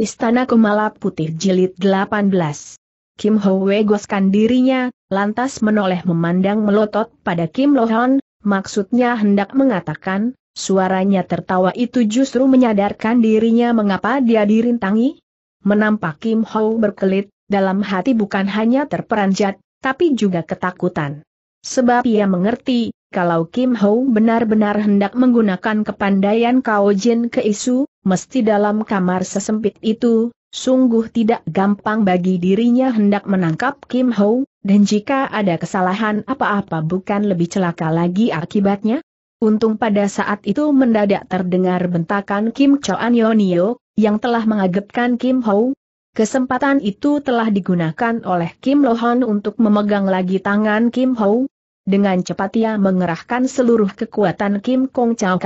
Istana Kumala Putih Jilid 18 Kim Ho goskan dirinya, lantas menoleh memandang melotot pada Kim Lo Han, maksudnya hendak mengatakan, suaranya tertawa itu justru menyadarkan dirinya mengapa dia dirintangi. Menampak Kim Ho berkelit, dalam hati bukan hanya terperanjat, tapi juga ketakutan. Sebab ia mengerti, kalau Kim Ho benar-benar hendak menggunakan kepandaian Kao Jin ke isu, mesti dalam kamar sesempit itu, sungguh tidak gampang bagi dirinya hendak menangkap Kim Ho, dan jika ada kesalahan apa-apa bukan lebih celaka lagi akibatnya? Untung pada saat itu mendadak terdengar bentakan Kim Choan Yonio, yang telah mengagetkan Kim Ho. Kesempatan itu telah digunakan oleh Kim Lohan untuk memegang lagi tangan Kim Ho, dengan cepat ia mengerahkan seluruh kekuatan Kim Kong Chao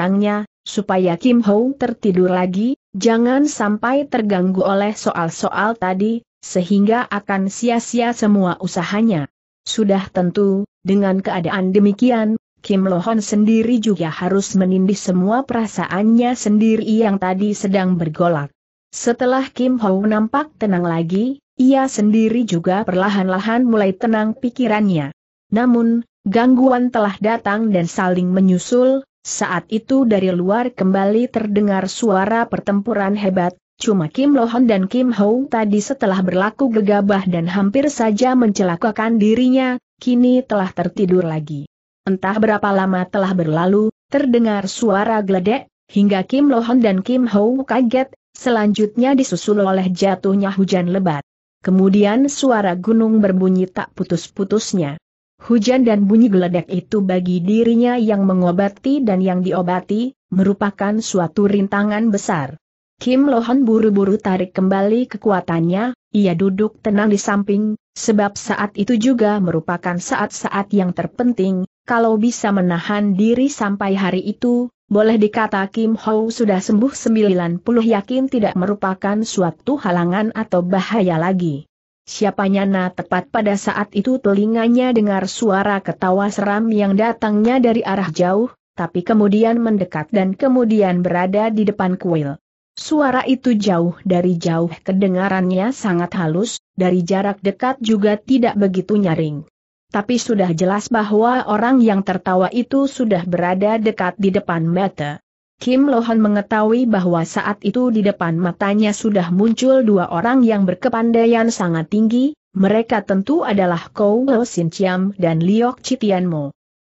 supaya Kim Ho tertidur lagi, jangan sampai terganggu oleh soal-soal tadi, sehingga akan sia-sia semua usahanya. Sudah tentu, dengan keadaan demikian, Kim Lohon sendiri juga harus menindih semua perasaannya sendiri yang tadi sedang bergolak. Setelah Kim Ho nampak tenang lagi, ia sendiri juga perlahan-lahan mulai tenang pikirannya. Namun, Gangguan telah datang dan saling menyusul, saat itu dari luar kembali terdengar suara pertempuran hebat, cuma Kim Lohan dan Kim Ho tadi setelah berlaku gegabah dan hampir saja mencelakakan dirinya, kini telah tertidur lagi. Entah berapa lama telah berlalu, terdengar suara geledek, hingga Kim Lohan dan Kim Ho kaget, selanjutnya disusul oleh jatuhnya hujan lebat. Kemudian suara gunung berbunyi tak putus-putusnya. Hujan dan bunyi geledek itu bagi dirinya yang mengobati dan yang diobati, merupakan suatu rintangan besar. Kim Lohan buru-buru tarik kembali kekuatannya, ia duduk tenang di samping, sebab saat itu juga merupakan saat-saat yang terpenting, kalau bisa menahan diri sampai hari itu, boleh dikata Kim Ho sudah sembuh 90 yakin tidak merupakan suatu halangan atau bahaya lagi. Siapanya na tepat pada saat itu telinganya dengar suara ketawa seram yang datangnya dari arah jauh, tapi kemudian mendekat dan kemudian berada di depan kuil. Suara itu jauh dari jauh kedengarannya sangat halus, dari jarak dekat juga tidak begitu nyaring. Tapi sudah jelas bahwa orang yang tertawa itu sudah berada dekat di depan mata. Kim Lohan mengetahui bahwa saat itu di depan matanya sudah muncul dua orang yang berkepandaian sangat tinggi, mereka tentu adalah Kou Lo Sin Chiam dan Liok Chitian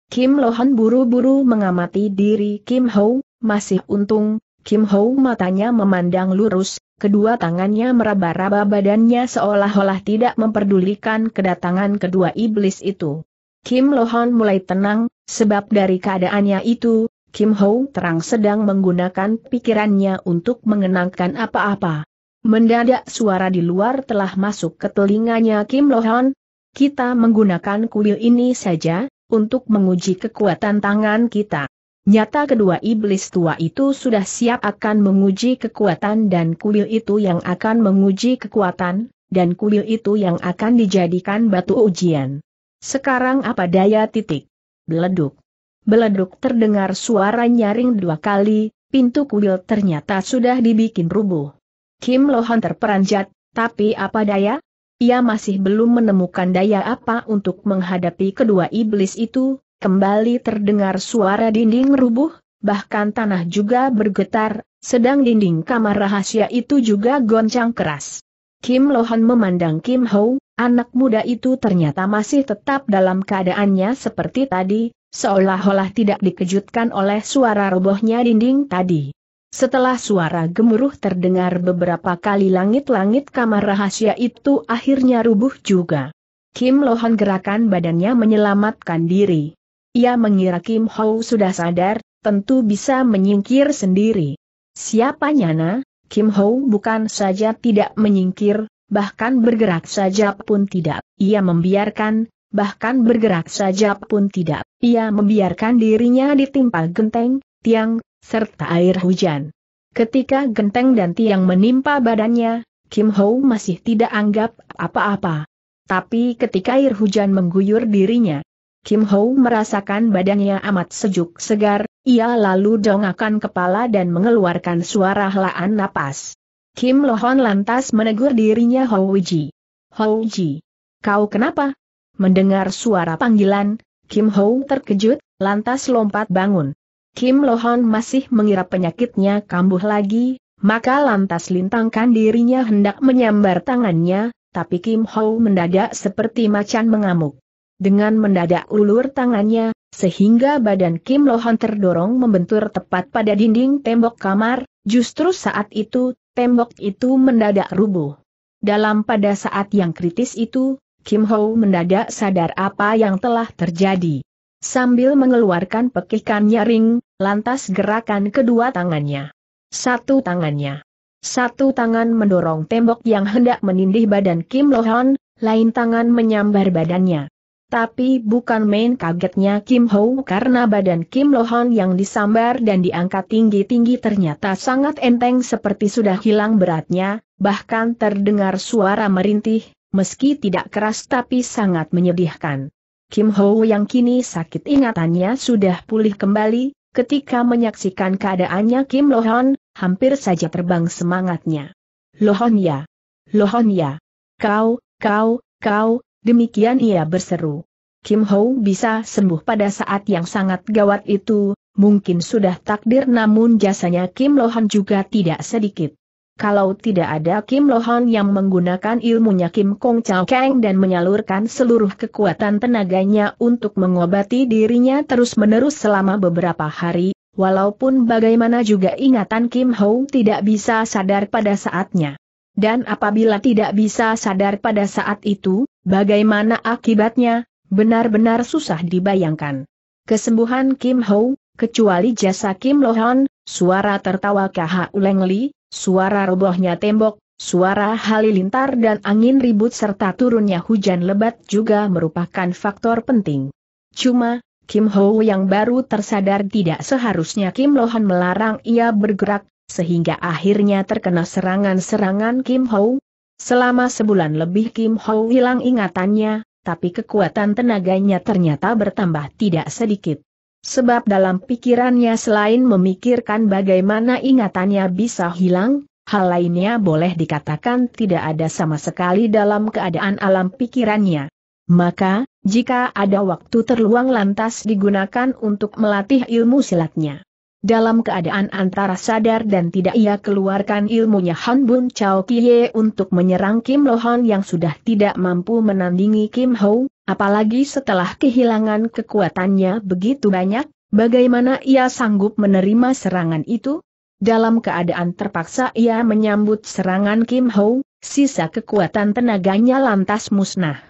Kim Lohan buru-buru mengamati diri Kim Ho, masih untung, Kim Ho matanya memandang lurus, kedua tangannya meraba-raba badannya seolah-olah tidak memperdulikan kedatangan kedua iblis itu. Kim Lohan mulai tenang, sebab dari keadaannya itu, Kim Ho terang sedang menggunakan pikirannya untuk mengenangkan apa-apa. Mendadak suara di luar telah masuk ke telinganya Kim Lohan. Kita menggunakan kuil ini saja, untuk menguji kekuatan tangan kita. Nyata kedua iblis tua itu sudah siap akan menguji kekuatan dan kuil itu yang akan menguji kekuatan, dan kuil itu yang akan dijadikan batu ujian. Sekarang apa daya titik? Beleduk. Beleduk terdengar suara nyaring dua kali, pintu kuil ternyata sudah dibikin rubuh. Kim Lohan terperanjat, tapi apa daya? Ia masih belum menemukan daya apa untuk menghadapi kedua iblis itu, kembali terdengar suara dinding rubuh, bahkan tanah juga bergetar, sedang dinding kamar rahasia itu juga goncang keras. Kim Lohan memandang Kim Ho, Anak muda itu ternyata masih tetap dalam keadaannya seperti tadi, seolah-olah tidak dikejutkan oleh suara robohnya dinding tadi. Setelah suara gemuruh terdengar beberapa kali langit-langit kamar rahasia itu akhirnya rubuh juga. Kim Lohan gerakan badannya menyelamatkan diri. Ia mengira Kim Ho sudah sadar, tentu bisa menyingkir sendiri. Siapa nyana, Kim Ho bukan saja tidak menyingkir, bahkan bergerak saja pun tidak, ia membiarkan, bahkan bergerak saja pun tidak, ia membiarkan dirinya ditimpa genteng, tiang, serta air hujan. Ketika genteng dan tiang menimpa badannya, Kim Ho masih tidak anggap apa-apa. Tapi ketika air hujan mengguyur dirinya, Kim Ho merasakan badannya amat sejuk segar, ia lalu dongakan kepala dan mengeluarkan suara helaan napas. Kim Lohon lantas menegur dirinya Ho-ji. Hou Hou ji kau kenapa? Mendengar suara panggilan, Kim Hou terkejut, lantas lompat bangun. Kim Lohon masih mengira penyakitnya kambuh lagi, maka lantas lintangkan dirinya hendak menyambar tangannya, tapi Kim Hou mendadak seperti macan mengamuk. Dengan mendadak ulur tangannya, sehingga badan Kim Lohon terdorong membentur tepat pada dinding tembok kamar, justru saat itu, Tembok itu mendadak rubuh. Dalam pada saat yang kritis itu, Kim Ho mendadak sadar apa yang telah terjadi. Sambil mengeluarkan pekikan nyaring, lantas gerakan kedua tangannya. Satu tangannya. Satu tangan mendorong tembok yang hendak menindih badan Kim Lohan, lain tangan menyambar badannya. Tapi bukan main kagetnya Kim Ho karena badan Kim Lohon yang disambar dan diangkat tinggi-tinggi ternyata sangat enteng seperti sudah hilang beratnya, bahkan terdengar suara merintih, meski tidak keras tapi sangat menyedihkan. Kim Ho yang kini sakit ingatannya sudah pulih kembali, ketika menyaksikan keadaannya Kim Lohon, hampir saja terbang semangatnya. Lohon ya! Lohon ya! Kau, kau, kau, Demikian ia berseru. Kim Ho bisa sembuh pada saat yang sangat gawat itu, mungkin sudah takdir namun jasanya Kim Lohan juga tidak sedikit. Kalau tidak ada Kim Lohan yang menggunakan ilmunya Kim Kong Chao Kang dan menyalurkan seluruh kekuatan tenaganya untuk mengobati dirinya terus-menerus selama beberapa hari, walaupun bagaimana juga ingatan Kim Ho tidak bisa sadar pada saatnya. Dan apabila tidak bisa sadar pada saat itu, bagaimana akibatnya, benar-benar susah dibayangkan. Kesembuhan Kim Ho, kecuali jasa Kim Lohan, suara tertawa KH Uleng Li, suara robohnya tembok, suara halilintar dan angin ribut serta turunnya hujan lebat juga merupakan faktor penting. Cuma, Kim Ho yang baru tersadar tidak seharusnya Kim Lohan melarang ia bergerak, sehingga akhirnya terkena serangan-serangan Kim Ho. Selama sebulan lebih Kim Ho hilang ingatannya, tapi kekuatan tenaganya ternyata bertambah tidak sedikit. Sebab dalam pikirannya selain memikirkan bagaimana ingatannya bisa hilang, hal lainnya boleh dikatakan tidak ada sama sekali dalam keadaan alam pikirannya. Maka, jika ada waktu terluang lantas digunakan untuk melatih ilmu silatnya. Dalam keadaan antara sadar dan tidak ia keluarkan ilmunya Han Bun Chao Kie untuk menyerang Kim Lo Han yang sudah tidak mampu menandingi Kim Ho, apalagi setelah kehilangan kekuatannya begitu banyak, bagaimana ia sanggup menerima serangan itu? Dalam keadaan terpaksa ia menyambut serangan Kim Ho, sisa kekuatan tenaganya lantas musnah.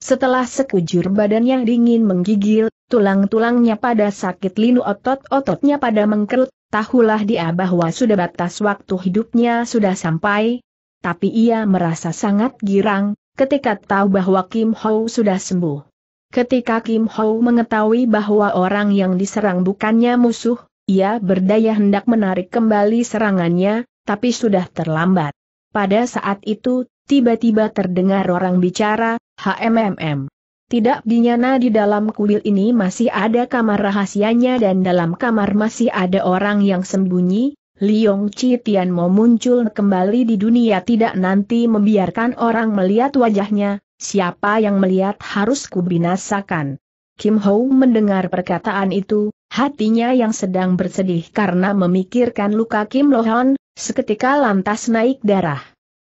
Setelah sekujur badan yang dingin menggigil, tulang-tulangnya pada sakit linu otot-ototnya pada mengkerut, tahulah dia bahwa sudah batas waktu hidupnya sudah sampai. Tapi ia merasa sangat girang, ketika tahu bahwa Kim Ho sudah sembuh. Ketika Kim Ho mengetahui bahwa orang yang diserang bukannya musuh, ia berdaya hendak menarik kembali serangannya, tapi sudah terlambat. Pada saat itu, tiba-tiba terdengar orang bicara, HMMM. Tidak dinyana di dalam kuil ini masih ada kamar rahasianya dan dalam kamar masih ada orang yang sembunyi, Liong Chi Tian mau muncul kembali di dunia tidak nanti membiarkan orang melihat wajahnya, siapa yang melihat harus kubinasakan. Kim Ho mendengar perkataan itu, hatinya yang sedang bersedih karena memikirkan luka Kim Lohan, seketika lantas naik darah.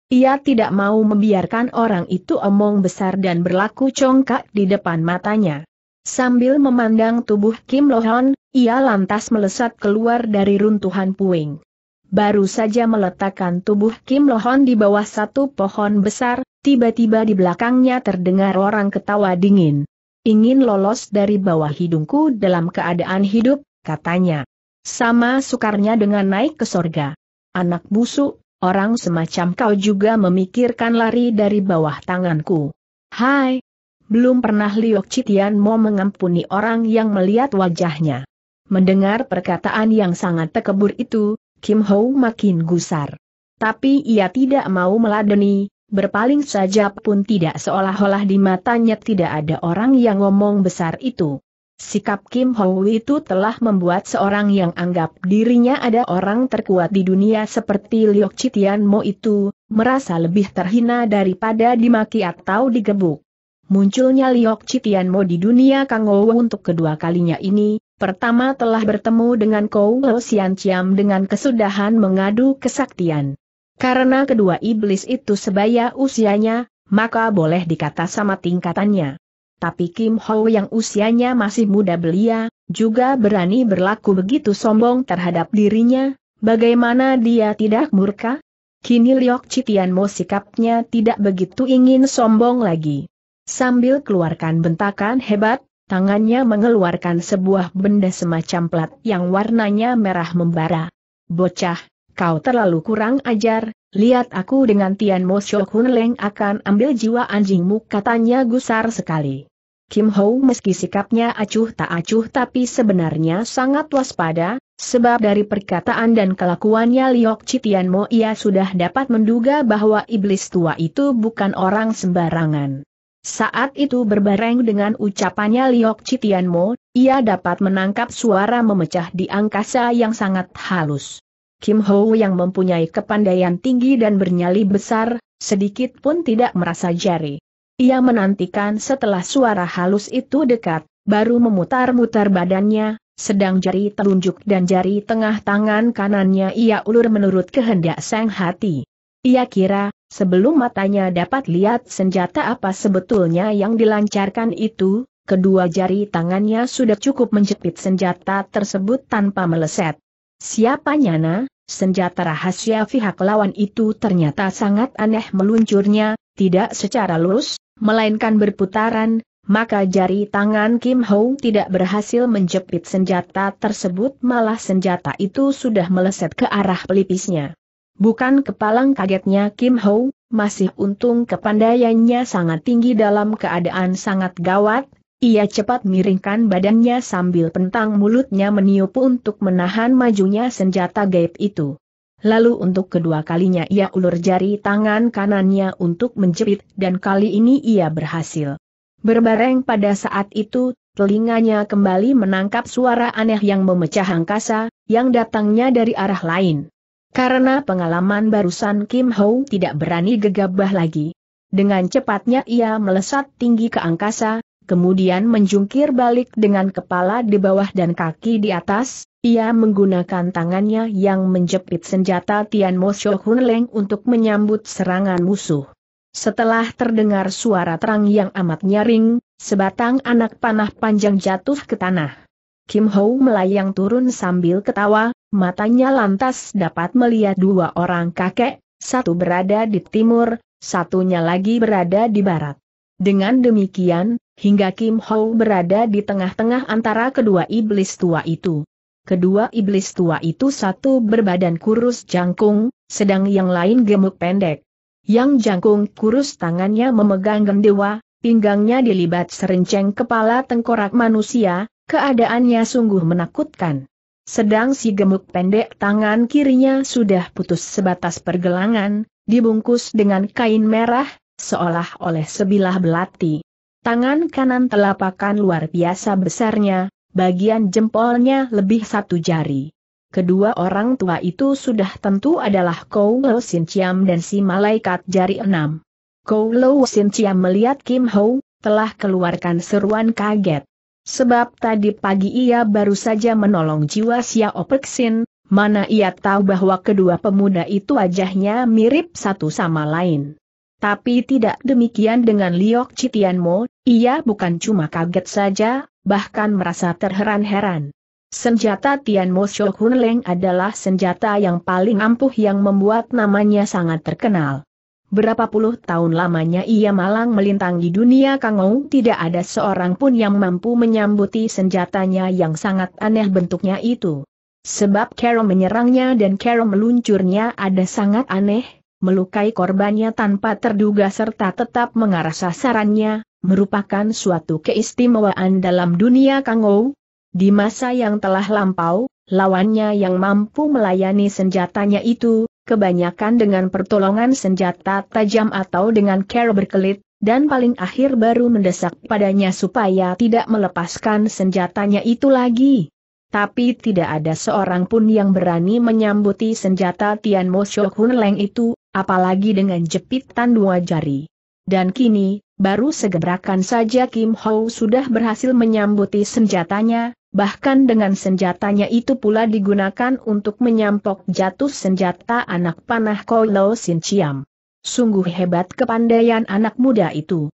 Ia tidak mau membiarkan orang itu omong besar dan berlaku congkak di depan matanya. Sambil memandang tubuh Kim Lohan, ia lantas melesat keluar dari runtuhan puing. Baru saja meletakkan tubuh Kim Lohan di bawah satu pohon besar, tiba-tiba di belakangnya terdengar orang ketawa dingin. Ingin lolos dari bawah hidungku dalam keadaan hidup, katanya. Sama sukarnya dengan naik ke sorga. Anak busuk, orang semacam kau juga memikirkan lari dari bawah tanganku. Hai! Belum pernah Liok Citian mau mengampuni orang yang melihat wajahnya. Mendengar perkataan yang sangat tekebur itu, Kim Ho makin gusar. Tapi ia tidak mau meladeni, berpaling saja pun tidak seolah-olah di matanya tidak ada orang yang ngomong besar itu. Sikap Kim Ho itu telah membuat seorang yang anggap dirinya ada orang terkuat di dunia seperti Liok Chitian Mo itu, merasa lebih terhina daripada dimaki atau digebuk. Munculnya Liok Chitian Mo di dunia Kang Ho untuk kedua kalinya ini, pertama telah bertemu dengan Kou Lo Sian Chiam dengan kesudahan mengadu kesaktian. Karena kedua iblis itu sebaya usianya, maka boleh dikata sama tingkatannya. Tapi Kim Ho yang usianya masih muda belia, juga berani berlaku begitu sombong terhadap dirinya, bagaimana dia tidak murka? Kini Liok Citian Mo sikapnya tidak begitu ingin sombong lagi. Sambil keluarkan bentakan hebat, tangannya mengeluarkan sebuah benda semacam plat yang warnanya merah membara. Bocah, kau terlalu kurang ajar, lihat aku dengan Tian Mo Shok Hun Leng akan ambil jiwa anjingmu katanya gusar sekali. Kim Ho meski sikapnya acuh tak acuh tapi sebenarnya sangat waspada, sebab dari perkataan dan kelakuannya Liok Chitian Mo ia sudah dapat menduga bahwa iblis tua itu bukan orang sembarangan. Saat itu berbareng dengan ucapannya Liok Chitian Mo, ia dapat menangkap suara memecah di angkasa yang sangat halus. Kim Ho yang mempunyai kepandaian tinggi dan bernyali besar, sedikit pun tidak merasa jari. Ia menantikan setelah suara halus itu dekat, baru memutar-mutar badannya, sedang jari telunjuk dan jari tengah tangan kanannya ia ulur menurut kehendak sang hati. Ia kira, sebelum matanya dapat lihat senjata apa sebetulnya yang dilancarkan itu, kedua jari tangannya sudah cukup menjepit senjata tersebut tanpa meleset. Siapa nyana? Senjata rahasia pihak lawan itu ternyata sangat aneh meluncurnya, tidak secara lurus, melainkan berputaran, maka jari tangan Kim Ho tidak berhasil menjepit senjata tersebut malah senjata itu sudah meleset ke arah pelipisnya. Bukan kepalang kagetnya Kim Ho, masih untung kepandaiannya sangat tinggi dalam keadaan sangat gawat, ia cepat miringkan badannya sambil pentang mulutnya meniup untuk menahan majunya senjata gaib itu. Lalu untuk kedua kalinya ia ulur jari tangan kanannya untuk menjepit dan kali ini ia berhasil. Berbareng pada saat itu, telinganya kembali menangkap suara aneh yang memecah angkasa, yang datangnya dari arah lain. Karena pengalaman barusan Kim Ho tidak berani gegabah lagi. Dengan cepatnya ia melesat tinggi ke angkasa, kemudian menjungkir balik dengan kepala di bawah dan kaki di atas, ia menggunakan tangannya yang menjepit senjata Tian Mo Shou Hun Leng untuk menyambut serangan musuh. Setelah terdengar suara terang yang amat nyaring, sebatang anak panah panjang jatuh ke tanah. Kim Ho melayang turun sambil ketawa, matanya lantas dapat melihat dua orang kakek, satu berada di timur, satunya lagi berada di barat. Dengan demikian, hingga Kim Ho berada di tengah-tengah antara kedua iblis tua itu. Kedua iblis tua itu satu berbadan kurus jangkung, sedang yang lain gemuk pendek. Yang jangkung kurus tangannya memegang gendewa, pinggangnya dilibat serenceng kepala tengkorak manusia, keadaannya sungguh menakutkan. Sedang si gemuk pendek tangan kirinya sudah putus sebatas pergelangan, dibungkus dengan kain merah, seolah oleh sebilah belati. Tangan kanan telapakan luar biasa besarnya, bagian jempolnya lebih satu jari. Kedua orang tua itu sudah tentu adalah Kou Lo Sin Chiam dan si malaikat jari enam. Kou Lo Sin Chiam melihat Kim Ho, telah keluarkan seruan kaget. Sebab tadi pagi ia baru saja menolong jiwa Xiao Opexin, mana ia tahu bahwa kedua pemuda itu wajahnya mirip satu sama lain. Tapi tidak demikian dengan Liok Citianmo, ia bukan cuma kaget saja, bahkan merasa terheran-heran. Senjata Tianmo Shohun Leng adalah senjata yang paling ampuh yang membuat namanya sangat terkenal. Berapa puluh tahun lamanya ia malang melintang di dunia Kangou tidak ada seorang pun yang mampu menyambuti senjatanya yang sangat aneh bentuknya itu. Sebab Kero menyerangnya dan Kero meluncurnya ada sangat aneh, melukai korbannya tanpa terduga serta tetap mengarah sasarannya, merupakan suatu keistimewaan dalam dunia Kangou. Di masa yang telah lampau, lawannya yang mampu melayani senjatanya itu, kebanyakan dengan pertolongan senjata tajam atau dengan cara berkelit, dan paling akhir baru mendesak padanya supaya tidak melepaskan senjatanya itu lagi. Tapi tidak ada seorang pun yang berani menyambuti senjata Tian Mo Shou Hun Leng itu, apalagi dengan jepitan dua jari. Dan kini, baru segebrakan saja Kim Ho sudah berhasil menyambuti senjatanya, bahkan dengan senjatanya itu pula digunakan untuk menyampok jatuh senjata anak panah Koi Lao Sin Chiam. Sungguh hebat kepandaian anak muda itu.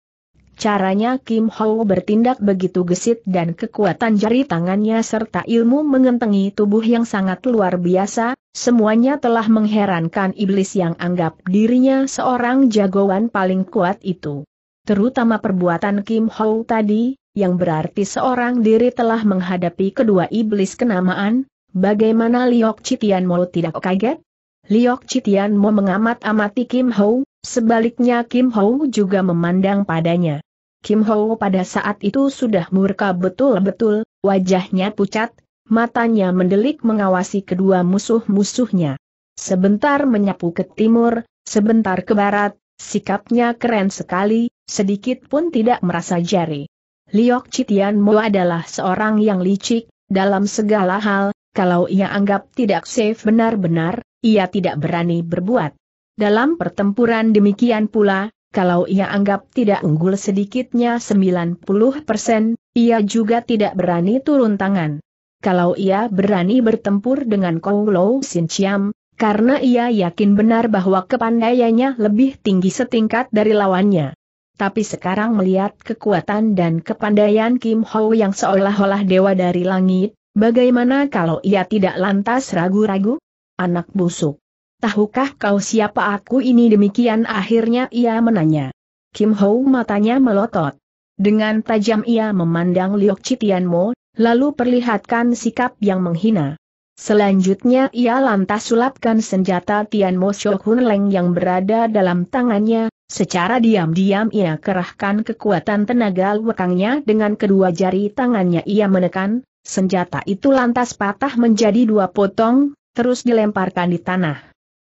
Caranya Kim Ho bertindak begitu gesit dan kekuatan jari tangannya serta ilmu mengentengi tubuh yang sangat luar biasa, semuanya telah mengherankan iblis yang anggap dirinya seorang jagoan paling kuat itu. Terutama perbuatan Kim Ho tadi, yang berarti seorang diri telah menghadapi kedua iblis kenamaan, bagaimana Liok Chitian Mo tidak kaget? Liok Chitian Mo mengamat-amati Kim Ho, sebaliknya Kim Ho juga memandang padanya. Kim Ho pada saat itu sudah murka betul-betul, wajahnya pucat, matanya mendelik mengawasi kedua musuh-musuhnya. Sebentar menyapu ke timur, sebentar ke barat, sikapnya keren sekali, sedikit pun tidak merasa jari. Liok Chitian Mo adalah seorang yang licik, dalam segala hal, kalau ia anggap tidak safe benar-benar, ia tidak berani berbuat. Dalam pertempuran demikian pula, kalau ia anggap tidak unggul sedikitnya 90 persen, ia juga tidak berani turun tangan. Kalau ia berani bertempur dengan Lou Sin Chiam, karena ia yakin benar bahwa kepandaiannya lebih tinggi setingkat dari lawannya. Tapi sekarang melihat kekuatan dan kepandaian Kim Ho yang seolah-olah dewa dari langit, bagaimana kalau ia tidak lantas ragu-ragu? Anak busuk tahukah kau siapa aku ini demikian akhirnya ia menanya. Kim Ho matanya melotot. Dengan tajam ia memandang Liok Mo, lalu perlihatkan sikap yang menghina. Selanjutnya ia lantas sulapkan senjata Tian Tianmo Hun Leng yang berada dalam tangannya, secara diam-diam ia kerahkan kekuatan tenaga lwekangnya dengan kedua jari tangannya ia menekan, senjata itu lantas patah menjadi dua potong, terus dilemparkan di tanah.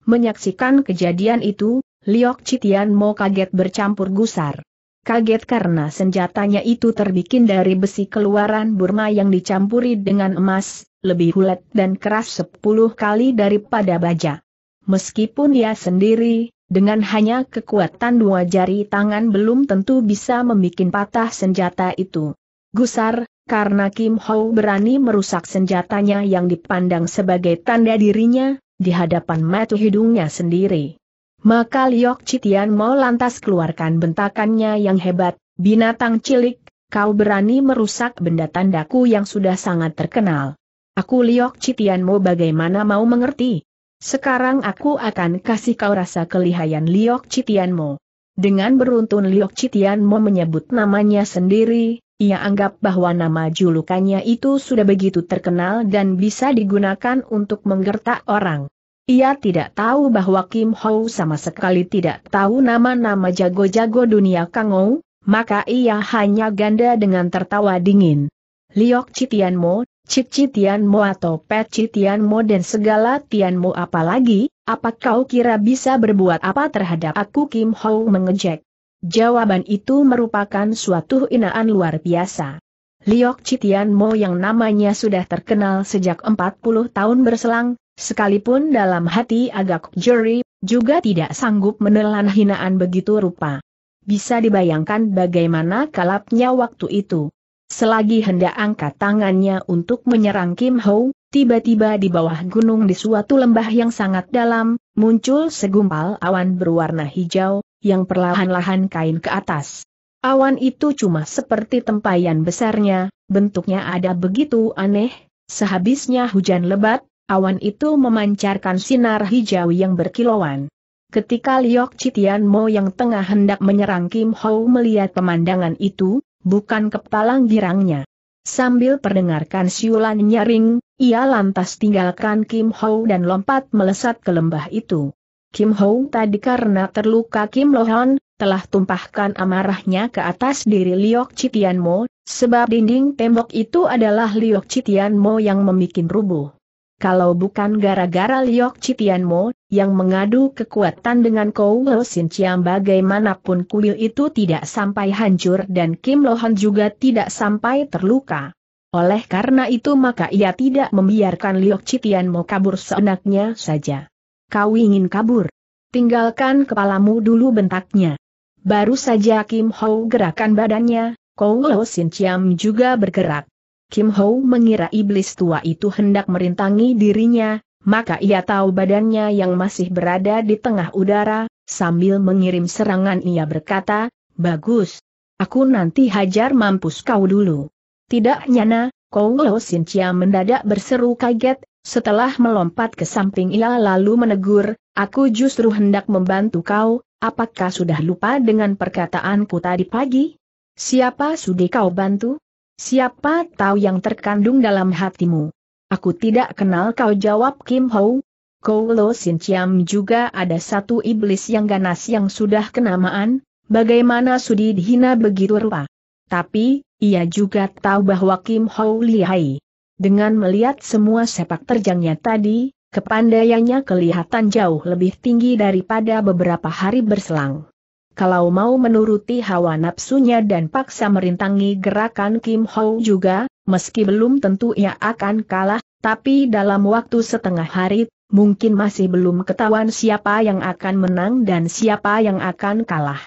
Menyaksikan kejadian itu, Liok Citian mau kaget bercampur gusar. Kaget karena senjatanya itu terbikin dari besi keluaran Burma yang dicampuri dengan emas, lebih hulet dan keras sepuluh kali daripada baja. Meskipun ia sendiri, dengan hanya kekuatan dua jari tangan belum tentu bisa membuat patah senjata itu. Gusar, karena Kim Ho berani merusak senjatanya yang dipandang sebagai tanda dirinya, di hadapan mata hidungnya sendiri. Maka Liok Citian mau lantas keluarkan bentakannya yang hebat, binatang cilik, kau berani merusak benda tandaku yang sudah sangat terkenal. Aku Liok Citian mau bagaimana mau mengerti? Sekarang aku akan kasih kau rasa kelihayan Liok Citianmu. Dengan beruntun Liok Citianmu menyebut namanya sendiri, ia anggap bahwa nama julukannya itu sudah begitu terkenal dan bisa digunakan untuk menggertak orang. Ia tidak tahu bahwa Kim Ho sama sekali tidak tahu nama-nama jago-jago dunia Kangou, maka ia hanya ganda dengan tertawa dingin. Liok citian Mo, Cip Citian Mo atau Pet Citian Mo dan segala tian Mo apalagi, apa kau kira bisa berbuat apa terhadap aku Kim Ho mengejek. Jawaban itu merupakan suatu inaan luar biasa. Liok Citian Mo yang namanya sudah terkenal sejak 40 tahun berselang, sekalipun dalam hati agak jeri, juga tidak sanggup menelan hinaan begitu rupa. Bisa dibayangkan bagaimana kalapnya waktu itu. Selagi hendak angkat tangannya untuk menyerang Kim Ho, tiba-tiba di bawah gunung di suatu lembah yang sangat dalam, muncul segumpal awan berwarna hijau, yang perlahan-lahan kain ke atas. Awan itu cuma seperti tempayan besarnya, bentuknya ada begitu aneh, sehabisnya hujan lebat, awan itu memancarkan sinar hijau yang berkilauan. Ketika Liok Chitian Mo yang tengah hendak menyerang Kim Ho melihat pemandangan itu, bukan kepalang girangnya. Sambil perdengarkan siulan nyaring, ia lantas tinggalkan Kim Ho dan lompat melesat ke lembah itu. Kim Ho tadi karena terluka Kim Lohan, telah tumpahkan amarahnya ke atas diri Liok Mo, sebab dinding tembok itu adalah Liok Mo yang membuat rubuh. Kalau bukan gara-gara Liok Mo yang mengadu kekuatan dengan Kou Lo Sin Chiam bagaimanapun kuil itu tidak sampai hancur dan Kim Lohan juga tidak sampai terluka. Oleh karena itu maka ia tidak membiarkan Liok Mo kabur seenaknya saja. Kau ingin kabur. Tinggalkan kepalamu dulu bentaknya. Baru saja Kim Ho gerakan badannya, Kou Lo Sin Chiam juga bergerak. Kim Ho mengira iblis tua itu hendak merintangi dirinya, maka ia tahu badannya yang masih berada di tengah udara, sambil mengirim serangan ia berkata, Bagus. Aku nanti hajar mampus kau dulu. Tidak nyana, Kou Lo Sin Chiam mendadak berseru kaget, setelah melompat ke samping ia lalu menegur, aku justru hendak membantu kau, apakah sudah lupa dengan perkataanku tadi pagi? Siapa sudi kau bantu? Siapa tahu yang terkandung dalam hatimu? Aku tidak kenal kau jawab Kim Ho. Lo Sin Chiam juga ada satu iblis yang ganas yang sudah kenamaan, bagaimana sudi dihina begitu rupa. Tapi, ia juga tahu bahwa Kim Ho lihai. Dengan melihat semua sepak terjangnya tadi, kepandaiannya kelihatan jauh lebih tinggi daripada beberapa hari berselang. Kalau mau menuruti hawa nafsunya dan paksa merintangi gerakan Kim Ho juga, meski belum tentu ia akan kalah, tapi dalam waktu setengah hari, mungkin masih belum ketahuan siapa yang akan menang dan siapa yang akan kalah.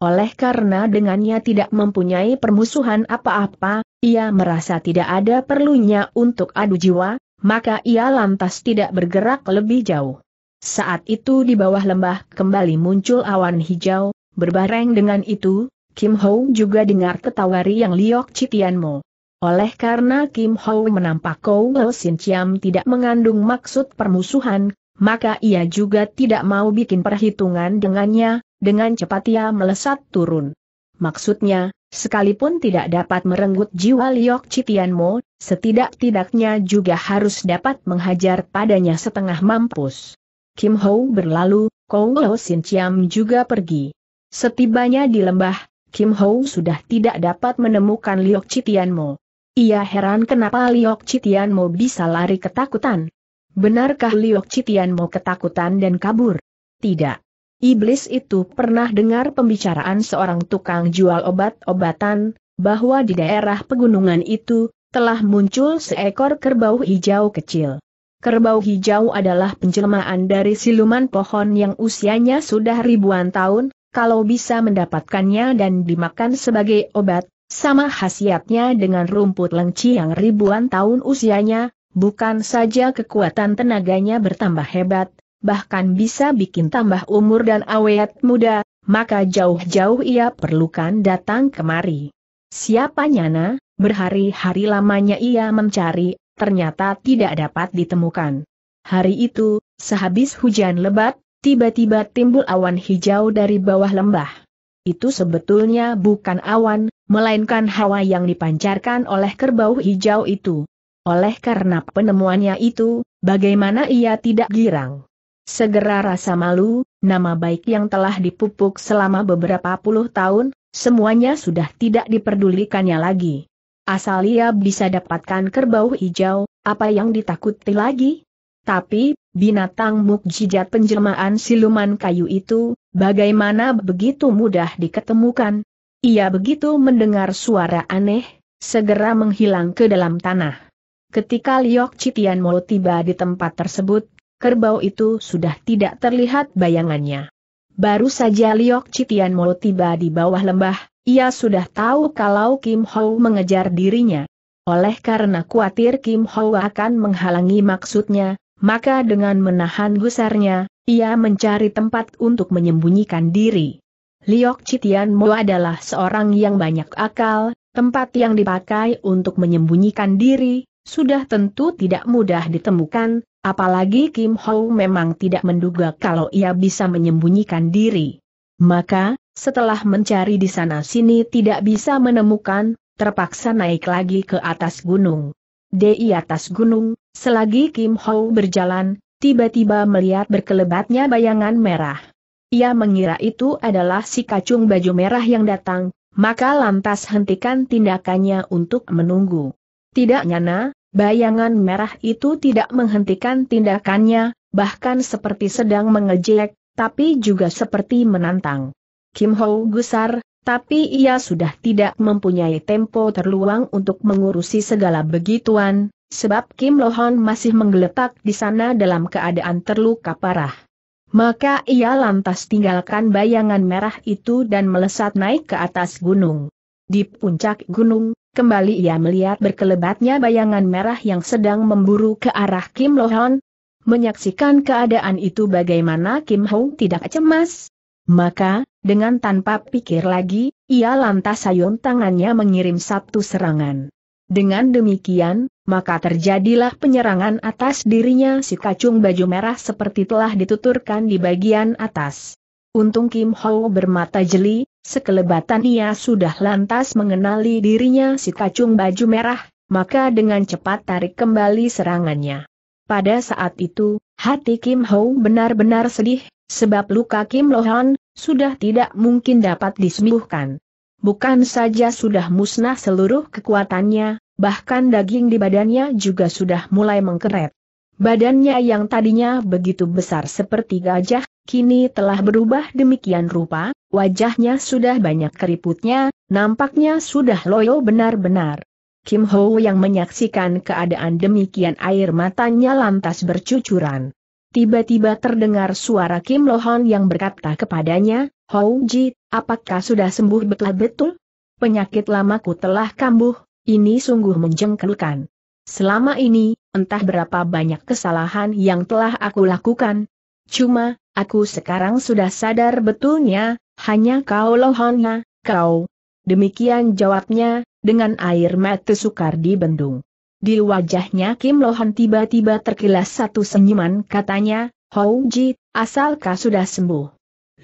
Oleh karena dengannya tidak mempunyai permusuhan apa-apa, ia merasa tidak ada perlunya untuk adu jiwa, maka ia lantas tidak bergerak lebih jauh. Saat itu di bawah lembah kembali muncul awan hijau, berbareng dengan itu, Kim Ho juga dengar ketawari yang liok Citianmo. Oleh karena Kim Ho menampak Kou Lo Sin Chiam tidak mengandung maksud permusuhan, maka ia juga tidak mau bikin perhitungan dengannya, dengan cepat ia melesat turun. Maksudnya, sekalipun tidak dapat merenggut jiwa Liok Mo, setidak-tidaknya juga harus dapat menghajar padanya setengah mampus. Kim Ho berlalu, Kong Lo Sin Chiam juga pergi. Setibanya di lembah, Kim Ho sudah tidak dapat menemukan Liok Mo. Ia heran kenapa Liok Mo bisa lari ketakutan. Benarkah Liok Mo ketakutan dan kabur? Tidak. Iblis itu pernah dengar pembicaraan seorang tukang jual obat-obatan, bahwa di daerah pegunungan itu, telah muncul seekor kerbau hijau kecil. Kerbau hijau adalah penjelmaan dari siluman pohon yang usianya sudah ribuan tahun, kalau bisa mendapatkannya dan dimakan sebagai obat, sama khasiatnya dengan rumput lengci yang ribuan tahun usianya, bukan saja kekuatan tenaganya bertambah hebat, bahkan bisa bikin tambah umur dan awet muda, maka jauh-jauh ia perlukan datang kemari. Siapa nyana, berhari-hari lamanya ia mencari, ternyata tidak dapat ditemukan. Hari itu, sehabis hujan lebat, tiba-tiba timbul awan hijau dari bawah lembah. Itu sebetulnya bukan awan, melainkan hawa yang dipancarkan oleh kerbau hijau itu. Oleh karena penemuannya itu, bagaimana ia tidak girang? Segera rasa malu, nama baik yang telah dipupuk selama beberapa puluh tahun, semuanya sudah tidak diperdulikannya lagi. Asal ia bisa dapatkan kerbau hijau, apa yang ditakuti lagi? Tapi, binatang mukjizat penjelmaan siluman kayu itu, bagaimana begitu mudah diketemukan? Ia begitu mendengar suara aneh, segera menghilang ke dalam tanah. Ketika Liok Citian Mo tiba di tempat tersebut, kerbau itu sudah tidak terlihat bayangannya. Baru saja Liok Citian Mo tiba di bawah lembah, ia sudah tahu kalau Kim Ho mengejar dirinya. Oleh karena khawatir Kim Ho akan menghalangi maksudnya, maka dengan menahan gusarnya, ia mencari tempat untuk menyembunyikan diri. Liok Citian Mo adalah seorang yang banyak akal, tempat yang dipakai untuk menyembunyikan diri, sudah tentu tidak mudah ditemukan, apalagi Kim Ho memang tidak menduga kalau ia bisa menyembunyikan diri. Maka, setelah mencari di sana-sini tidak bisa menemukan, terpaksa naik lagi ke atas gunung. Di atas gunung, selagi Kim Ho berjalan, tiba-tiba melihat berkelebatnya bayangan merah. Ia mengira itu adalah si kacung baju merah yang datang, maka lantas hentikan tindakannya untuk menunggu. Tidak nyana, bayangan merah itu tidak menghentikan tindakannya, bahkan seperti sedang mengejek, tapi juga seperti menantang. Kim Ho gusar, tapi ia sudah tidak mempunyai tempo terluang untuk mengurusi segala begituan, sebab Kim Lohon masih menggeletak di sana dalam keadaan terluka parah. Maka ia lantas tinggalkan bayangan merah itu dan melesat naik ke atas gunung. Di puncak gunung, Kembali ia melihat berkelebatnya bayangan merah yang sedang memburu ke arah Kim Lohan. Menyaksikan keadaan itu bagaimana Kim Hong tidak cemas. Maka, dengan tanpa pikir lagi, ia lantas sayun tangannya mengirim satu serangan. Dengan demikian, maka terjadilah penyerangan atas dirinya si kacung baju merah seperti telah dituturkan di bagian atas. Untung Kim Ho bermata jeli, sekelebatan ia sudah lantas mengenali dirinya si kacung baju merah, maka dengan cepat tarik kembali serangannya. Pada saat itu, hati Kim Ho benar-benar sedih, sebab luka Kim Lohan, sudah tidak mungkin dapat disembuhkan. Bukan saja sudah musnah seluruh kekuatannya, bahkan daging di badannya juga sudah mulai mengkeret. Badannya yang tadinya begitu besar seperti gajah, kini telah berubah demikian rupa, wajahnya sudah banyak keriputnya, nampaknya sudah loyo benar-benar. Kim Ho yang menyaksikan keadaan demikian air matanya lantas bercucuran. Tiba-tiba terdengar suara Kim Lohon yang berkata kepadanya, Ho Ji, apakah sudah sembuh betul-betul? Penyakit lamaku telah kambuh, ini sungguh menjengkelkan. Selama ini, entah berapa banyak kesalahan yang telah aku lakukan, Cuma, aku sekarang sudah sadar betulnya, hanya kau lohona, kau. Demikian jawabnya, dengan air mata sukar di bendung. Di wajahnya Kim Lohan tiba-tiba terkilas satu senyuman katanya, Hou Ji, asalkah sudah sembuh?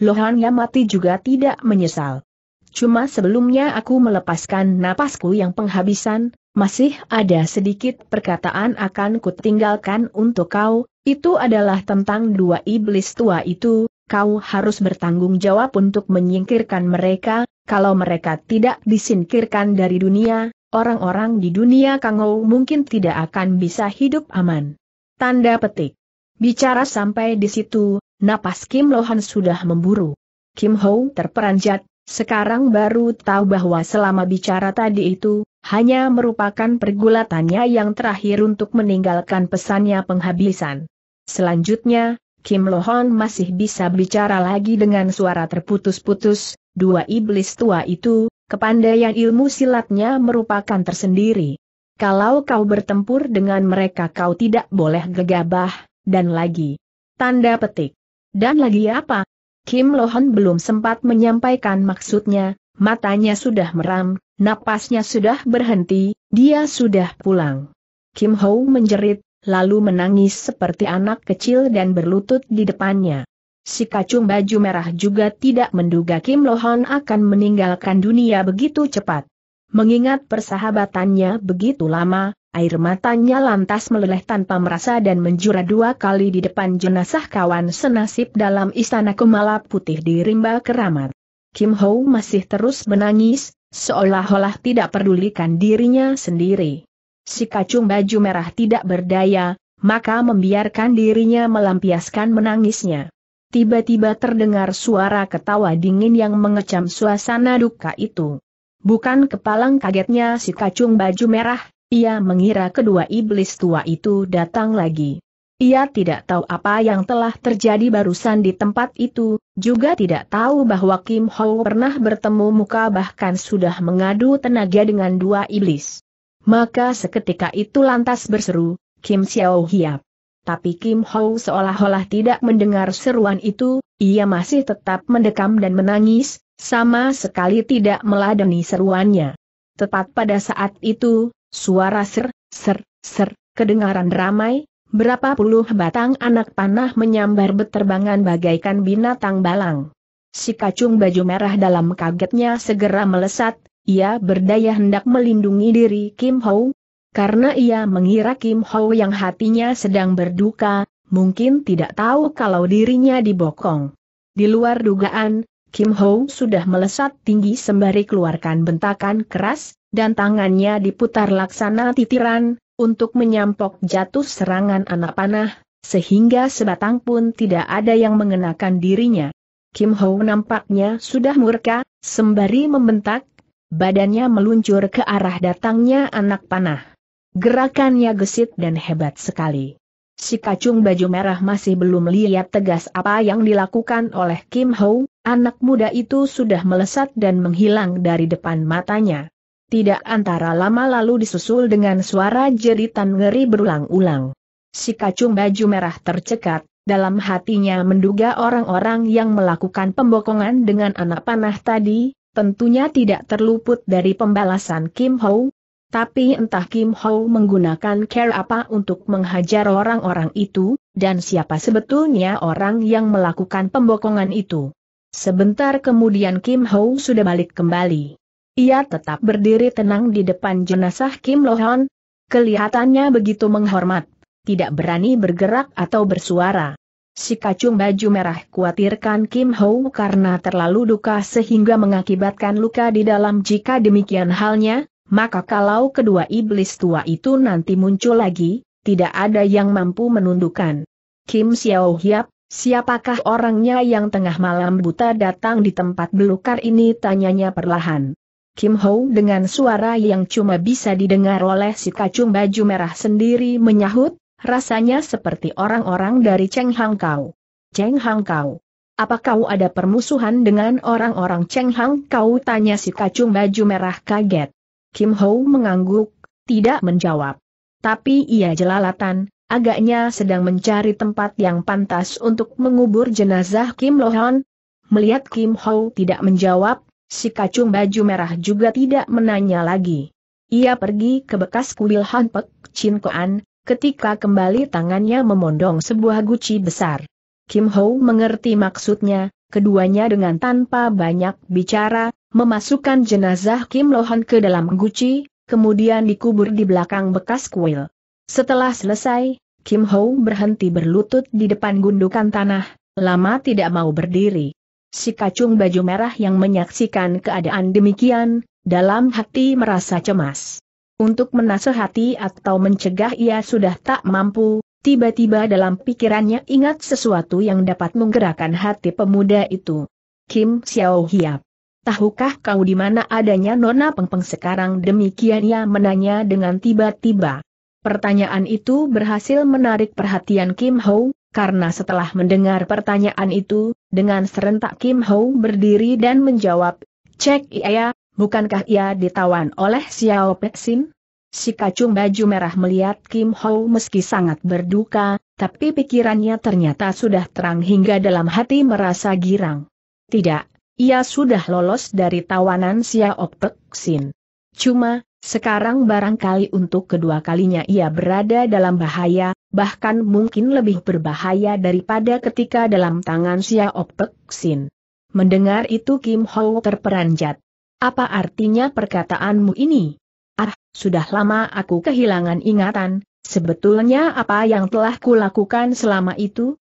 Lohan mati juga tidak menyesal. Cuma sebelumnya aku melepaskan napasku yang penghabisan, masih ada sedikit perkataan akan kutinggalkan untuk kau, itu adalah tentang dua iblis tua itu, kau harus bertanggung jawab untuk menyingkirkan mereka, kalau mereka tidak disingkirkan dari dunia, orang-orang di dunia Kangou mungkin tidak akan bisa hidup aman. Tanda petik. Bicara sampai di situ, napas Kim Lohan sudah memburu. Kim Ho terperanjat, sekarang baru tahu bahwa selama bicara tadi itu, hanya merupakan pergulatannya yang terakhir untuk meninggalkan pesannya penghabisan. Selanjutnya, Kim Lohon masih bisa bicara lagi dengan suara terputus-putus, dua iblis tua itu, kepandaian ilmu silatnya merupakan tersendiri. Kalau kau bertempur dengan mereka kau tidak boleh gegabah, dan lagi. Tanda petik. Dan lagi apa? Kim Lohon belum sempat menyampaikan maksudnya, matanya sudah meram, napasnya sudah berhenti, dia sudah pulang. Kim Ho menjerit, lalu menangis seperti anak kecil dan berlutut di depannya. Si kacung baju merah juga tidak menduga Kim Lohan akan meninggalkan dunia begitu cepat. Mengingat persahabatannya begitu lama, air matanya lantas meleleh tanpa merasa dan menjura dua kali di depan jenazah kawan senasib dalam istana Kumala Putih di Rimba Keramat. Kim Ho masih terus menangis, seolah-olah tidak pedulikan dirinya sendiri si kacung baju merah tidak berdaya, maka membiarkan dirinya melampiaskan menangisnya. Tiba-tiba terdengar suara ketawa dingin yang mengecam suasana duka itu. Bukan kepalang kagetnya si kacung baju merah, ia mengira kedua iblis tua itu datang lagi. Ia tidak tahu apa yang telah terjadi barusan di tempat itu, juga tidak tahu bahwa Kim Ho pernah bertemu muka bahkan sudah mengadu tenaga dengan dua iblis. Maka seketika itu lantas berseru, Kim Xiao Hiap. Tapi Kim Hou seolah-olah tidak mendengar seruan itu, ia masih tetap mendekam dan menangis, sama sekali tidak meladeni seruannya. Tepat pada saat itu, suara ser, ser, ser, kedengaran ramai, berapa puluh batang anak panah menyambar beterbangan bagaikan binatang balang. Si kacung baju merah dalam kagetnya segera melesat, ia berdaya hendak melindungi diri Kim Ho. Karena ia mengira Kim Ho yang hatinya sedang berduka, mungkin tidak tahu kalau dirinya dibokong. Di luar dugaan, Kim Ho sudah melesat tinggi sembari keluarkan bentakan keras, dan tangannya diputar laksana titiran, untuk menyampok jatuh serangan anak panah, sehingga sebatang pun tidak ada yang mengenakan dirinya. Kim Ho nampaknya sudah murka, sembari membentak, Badannya meluncur ke arah datangnya anak panah. Gerakannya gesit dan hebat sekali. Si kacung baju merah masih belum lihat tegas apa yang dilakukan oleh Kim Ho, anak muda itu sudah melesat dan menghilang dari depan matanya. Tidak antara lama lalu disusul dengan suara jeritan ngeri berulang-ulang. Si kacung baju merah tercekat, dalam hatinya menduga orang-orang yang melakukan pembokongan dengan anak panah tadi, tentunya tidak terluput dari pembalasan Kim Ho. Tapi entah Kim Ho menggunakan care apa untuk menghajar orang-orang itu, dan siapa sebetulnya orang yang melakukan pembokongan itu. Sebentar kemudian Kim Ho sudah balik kembali. Ia tetap berdiri tenang di depan jenazah Kim lo Lohan, kelihatannya begitu menghormat, tidak berani bergerak atau bersuara. Si kacung baju merah khawatirkan Kim Ho karena terlalu duka sehingga mengakibatkan luka di dalam jika demikian halnya, maka kalau kedua iblis tua itu nanti muncul lagi, tidak ada yang mampu menundukkan. Kim Xiao Hiap, siapakah orangnya yang tengah malam buta datang di tempat belukar ini tanyanya perlahan. Kim Ho dengan suara yang cuma bisa didengar oleh si kacung baju merah sendiri menyahut, rasanya seperti orang-orang dari Cheng Hang Kau. Cheng Hang Kau. Apa kau ada permusuhan dengan orang-orang Cheng Hang Kau? Tanya si kacung baju merah kaget. Kim Ho mengangguk, tidak menjawab. Tapi ia jelalatan, agaknya sedang mencari tempat yang pantas untuk mengubur jenazah Kim Lohan. Melihat Kim Ho tidak menjawab, si kacung baju merah juga tidak menanya lagi. Ia pergi ke bekas kuil Han Pek Chin Koan, ketika kembali tangannya memondong sebuah guci besar. Kim Ho mengerti maksudnya, keduanya dengan tanpa banyak bicara, memasukkan jenazah Kim Lohan ke dalam guci, kemudian dikubur di belakang bekas kuil. Setelah selesai, Kim Ho berhenti berlutut di depan gundukan tanah, lama tidak mau berdiri. Si kacung baju merah yang menyaksikan keadaan demikian, dalam hati merasa cemas. Untuk menasehati atau mencegah ia sudah tak mampu, tiba-tiba dalam pikirannya ingat sesuatu yang dapat menggerakkan hati pemuda itu. Kim Xiao Hiap. Tahukah kau di mana adanya Nona Pengpeng sekarang demikian ia menanya dengan tiba-tiba. Pertanyaan itu berhasil menarik perhatian Kim Ho, karena setelah mendengar pertanyaan itu, dengan serentak Kim Ho berdiri dan menjawab, Cek iya, Bukankah ia ditawan oleh Xiao Peksin? Si kacung baju merah melihat Kim Ho meski sangat berduka, tapi pikirannya ternyata sudah terang hingga dalam hati merasa girang. Tidak, ia sudah lolos dari tawanan Xiao Peksin. Cuma, sekarang barangkali untuk kedua kalinya ia berada dalam bahaya, bahkan mungkin lebih berbahaya daripada ketika dalam tangan Xiao Peksin. Mendengar itu Kim Ho terperanjat. Apa artinya perkataanmu ini? Ah, sudah lama aku kehilangan ingatan, sebetulnya apa yang telah kulakukan selama itu?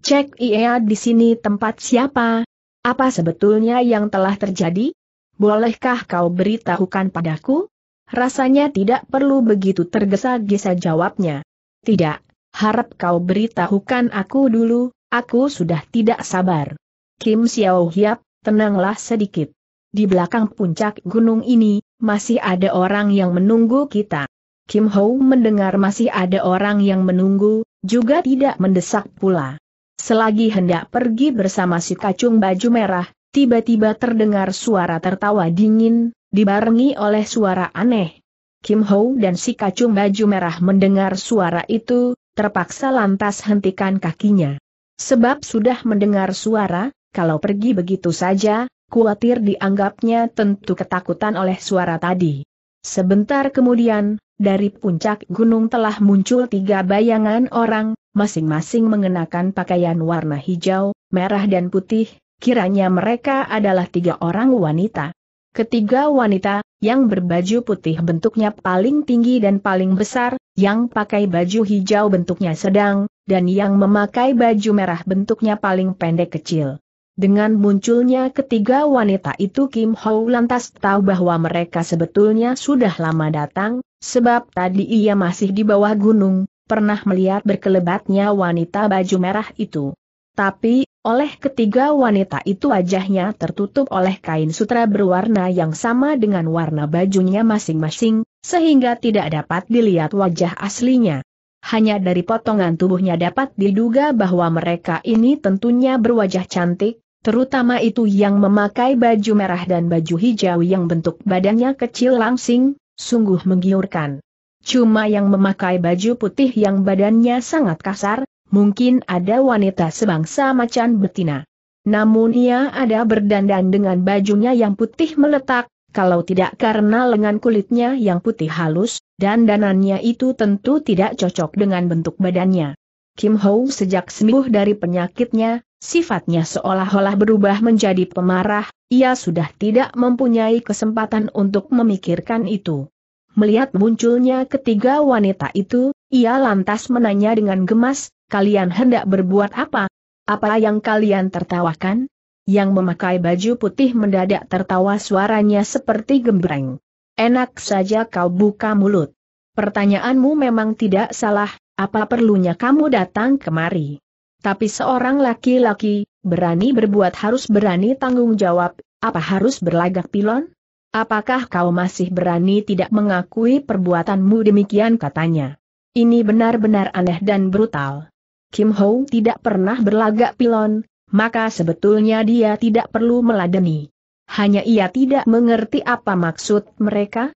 Cek IEA di sini tempat siapa? Apa sebetulnya yang telah terjadi? Bolehkah kau beritahukan padaku? Rasanya tidak perlu begitu tergesa-gesa jawabnya. Tidak, harap kau beritahukan aku dulu, aku sudah tidak sabar. Kim Xiao Hiap, tenanglah sedikit di belakang puncak gunung ini, masih ada orang yang menunggu kita. Kim Ho mendengar masih ada orang yang menunggu, juga tidak mendesak pula. Selagi hendak pergi bersama si kacung baju merah, tiba-tiba terdengar suara tertawa dingin, dibarengi oleh suara aneh. Kim Ho dan si kacung baju merah mendengar suara itu, terpaksa lantas hentikan kakinya. Sebab sudah mendengar suara, kalau pergi begitu saja, kuatir dianggapnya tentu ketakutan oleh suara tadi. Sebentar kemudian, dari puncak gunung telah muncul tiga bayangan orang, masing-masing mengenakan pakaian warna hijau, merah dan putih, kiranya mereka adalah tiga orang wanita. Ketiga wanita, yang berbaju putih bentuknya paling tinggi dan paling besar, yang pakai baju hijau bentuknya sedang, dan yang memakai baju merah bentuknya paling pendek kecil. Dengan munculnya ketiga wanita itu Kim Ho lantas tahu bahwa mereka sebetulnya sudah lama datang, sebab tadi ia masih di bawah gunung, pernah melihat berkelebatnya wanita baju merah itu. Tapi, oleh ketiga wanita itu wajahnya tertutup oleh kain sutra berwarna yang sama dengan warna bajunya masing-masing, sehingga tidak dapat dilihat wajah aslinya. Hanya dari potongan tubuhnya dapat diduga bahwa mereka ini tentunya berwajah cantik, terutama itu yang memakai baju merah dan baju hijau yang bentuk badannya kecil langsing, sungguh menggiurkan. Cuma yang memakai baju putih yang badannya sangat kasar, mungkin ada wanita sebangsa macan betina. Namun ia ada berdandan dengan bajunya yang putih meletak, kalau tidak karena lengan kulitnya yang putih halus, dan danannya itu tentu tidak cocok dengan bentuk badannya. Kim Ho sejak sembuh dari penyakitnya, Sifatnya seolah-olah berubah menjadi pemarah, ia sudah tidak mempunyai kesempatan untuk memikirkan itu. Melihat munculnya ketiga wanita itu, ia lantas menanya dengan gemas, kalian hendak berbuat apa? Apa yang kalian tertawakan? Yang memakai baju putih mendadak tertawa suaranya seperti gembreng. Enak saja kau buka mulut. Pertanyaanmu memang tidak salah, apa perlunya kamu datang kemari? Tapi seorang laki-laki, berani berbuat harus berani tanggung jawab, apa harus berlagak pilon? Apakah kau masih berani tidak mengakui perbuatanmu demikian katanya? Ini benar-benar aneh dan brutal. Kim Ho tidak pernah berlagak pilon, maka sebetulnya dia tidak perlu meladeni. Hanya ia tidak mengerti apa maksud mereka,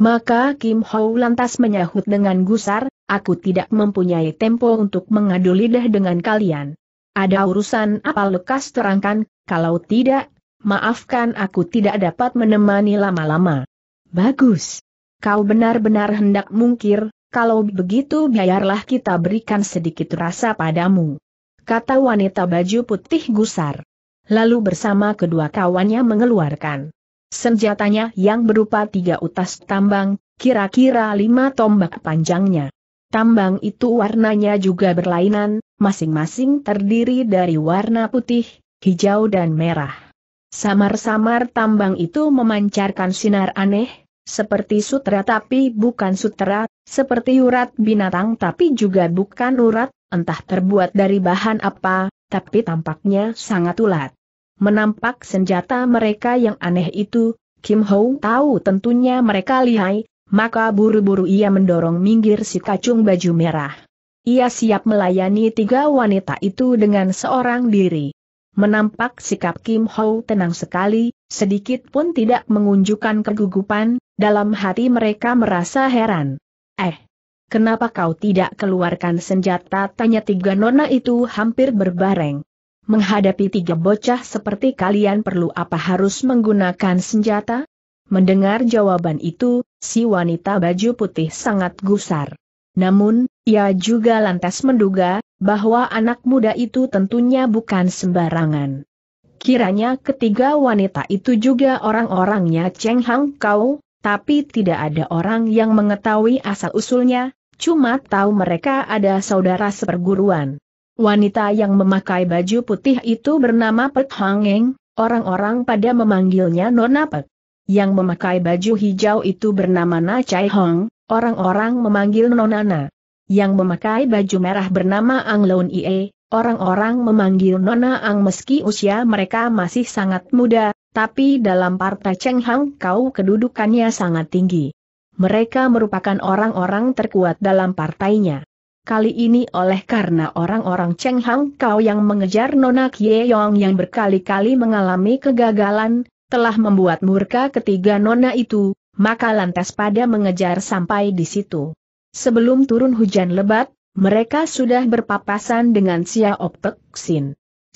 maka Kim Ho lantas menyahut dengan gusar, aku tidak mempunyai tempo untuk mengadu lidah dengan kalian. Ada urusan apa lekas terangkan, kalau tidak, maafkan aku tidak dapat menemani lama-lama. Bagus. Kau benar-benar hendak mungkir, kalau begitu biarlah kita berikan sedikit rasa padamu. Kata wanita baju putih gusar. Lalu bersama kedua kawannya mengeluarkan Senjatanya yang berupa tiga utas tambang, kira-kira lima tombak panjangnya. Tambang itu warnanya juga berlainan, masing-masing terdiri dari warna putih, hijau dan merah. Samar-samar tambang itu memancarkan sinar aneh, seperti sutra tapi bukan sutra, seperti urat binatang tapi juga bukan urat, entah terbuat dari bahan apa, tapi tampaknya sangat ulat. Menampak senjata mereka yang aneh itu, Kim Ho tahu tentunya mereka lihai, maka buru-buru ia mendorong minggir si kacung baju merah. Ia siap melayani tiga wanita itu dengan seorang diri. Menampak sikap Kim Ho tenang sekali, sedikit pun tidak mengunjukkan kegugupan, dalam hati mereka merasa heran. Eh, kenapa kau tidak keluarkan senjata? Tanya tiga nona itu hampir berbareng. Menghadapi tiga bocah seperti kalian perlu apa harus menggunakan senjata? Mendengar jawaban itu, si wanita baju putih sangat gusar. Namun, ia juga lantas menduga, bahwa anak muda itu tentunya bukan sembarangan. Kiranya ketiga wanita itu juga orang-orangnya Cheng Hang Kau, tapi tidak ada orang yang mengetahui asal-usulnya, cuma tahu mereka ada saudara seperguruan. Wanita yang memakai baju putih itu bernama Pek Hangeng, orang-orang pada memanggilnya Nona Pek. Yang memakai baju hijau itu bernama Na Chai Hong, orang-orang memanggil Nona Na. Yang memakai baju merah bernama Ang Lon Ie, orang-orang memanggil Nona Ang meski usia mereka masih sangat muda, tapi dalam partai Cheng Hang kau kedudukannya sangat tinggi. Mereka merupakan orang-orang terkuat dalam partainya. Kali ini oleh karena orang-orang Cheng Hang Kau yang mengejar Nona Kie Yong yang berkali-kali mengalami kegagalan, telah membuat murka ketiga Nona itu, maka lantas pada mengejar sampai di situ. Sebelum turun hujan lebat, mereka sudah berpapasan dengan Sia Pek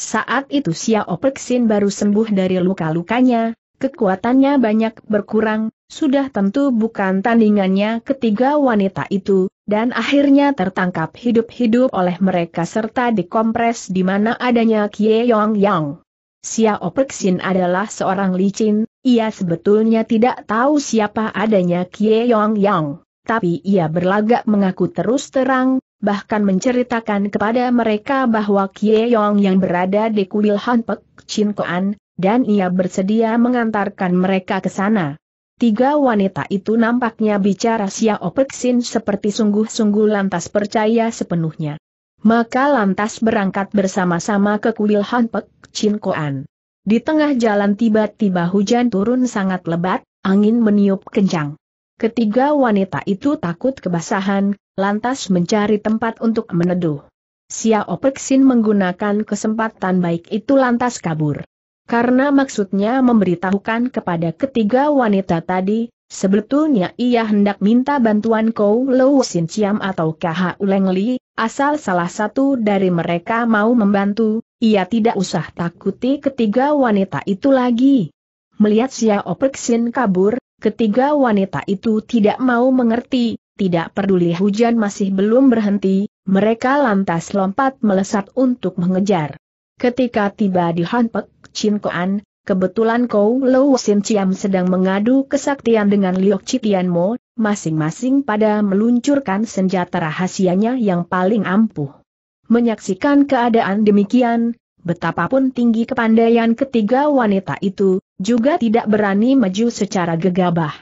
Saat itu Sia Pek baru sembuh dari luka-lukanya, kekuatannya banyak berkurang, sudah tentu bukan tandingannya ketiga wanita itu, dan akhirnya tertangkap hidup-hidup oleh mereka serta dikompres di mana adanya Kie Yong Yang. Xiao Perksin adalah seorang licin, ia sebetulnya tidak tahu siapa adanya Kie Yong Yang, tapi ia berlagak mengaku terus terang, bahkan menceritakan kepada mereka bahwa Kie Yong yang berada di kuil Han Pek Chin Koan, dan ia bersedia mengantarkan mereka ke sana. Tiga wanita itu nampaknya bicara Sia Opeksin seperti sungguh-sungguh lantas percaya sepenuhnya. Maka lantas berangkat bersama-sama ke kuil Hanpek, Chin Koan. Di tengah jalan tiba-tiba hujan turun sangat lebat, angin meniup kencang. Ketiga wanita itu takut kebasahan, lantas mencari tempat untuk meneduh. Sia Opeksin menggunakan kesempatan baik itu lantas kabur. Karena maksudnya memberitahukan kepada ketiga wanita tadi, sebetulnya ia hendak minta bantuan Kou Lo Sin Chiam atau KH Uleng Li, asal salah satu dari mereka mau membantu, ia tidak usah takuti ketiga wanita itu lagi. Melihat Xiao Peksin kabur, Ketiga wanita itu tidak mau mengerti, tidak peduli hujan masih belum berhenti, mereka lantas lompat melesat untuk mengejar. Ketika tiba di Hanpek, Chin Koan, kebetulan kau, Lo Sin Chiam sedang mengadu kesaktian dengan Liok Chitian Mo, masing-masing pada meluncurkan senjata rahasianya yang paling ampuh. Menyaksikan keadaan demikian, betapapun tinggi kepandaian ketiga wanita itu, juga tidak berani maju secara gegabah.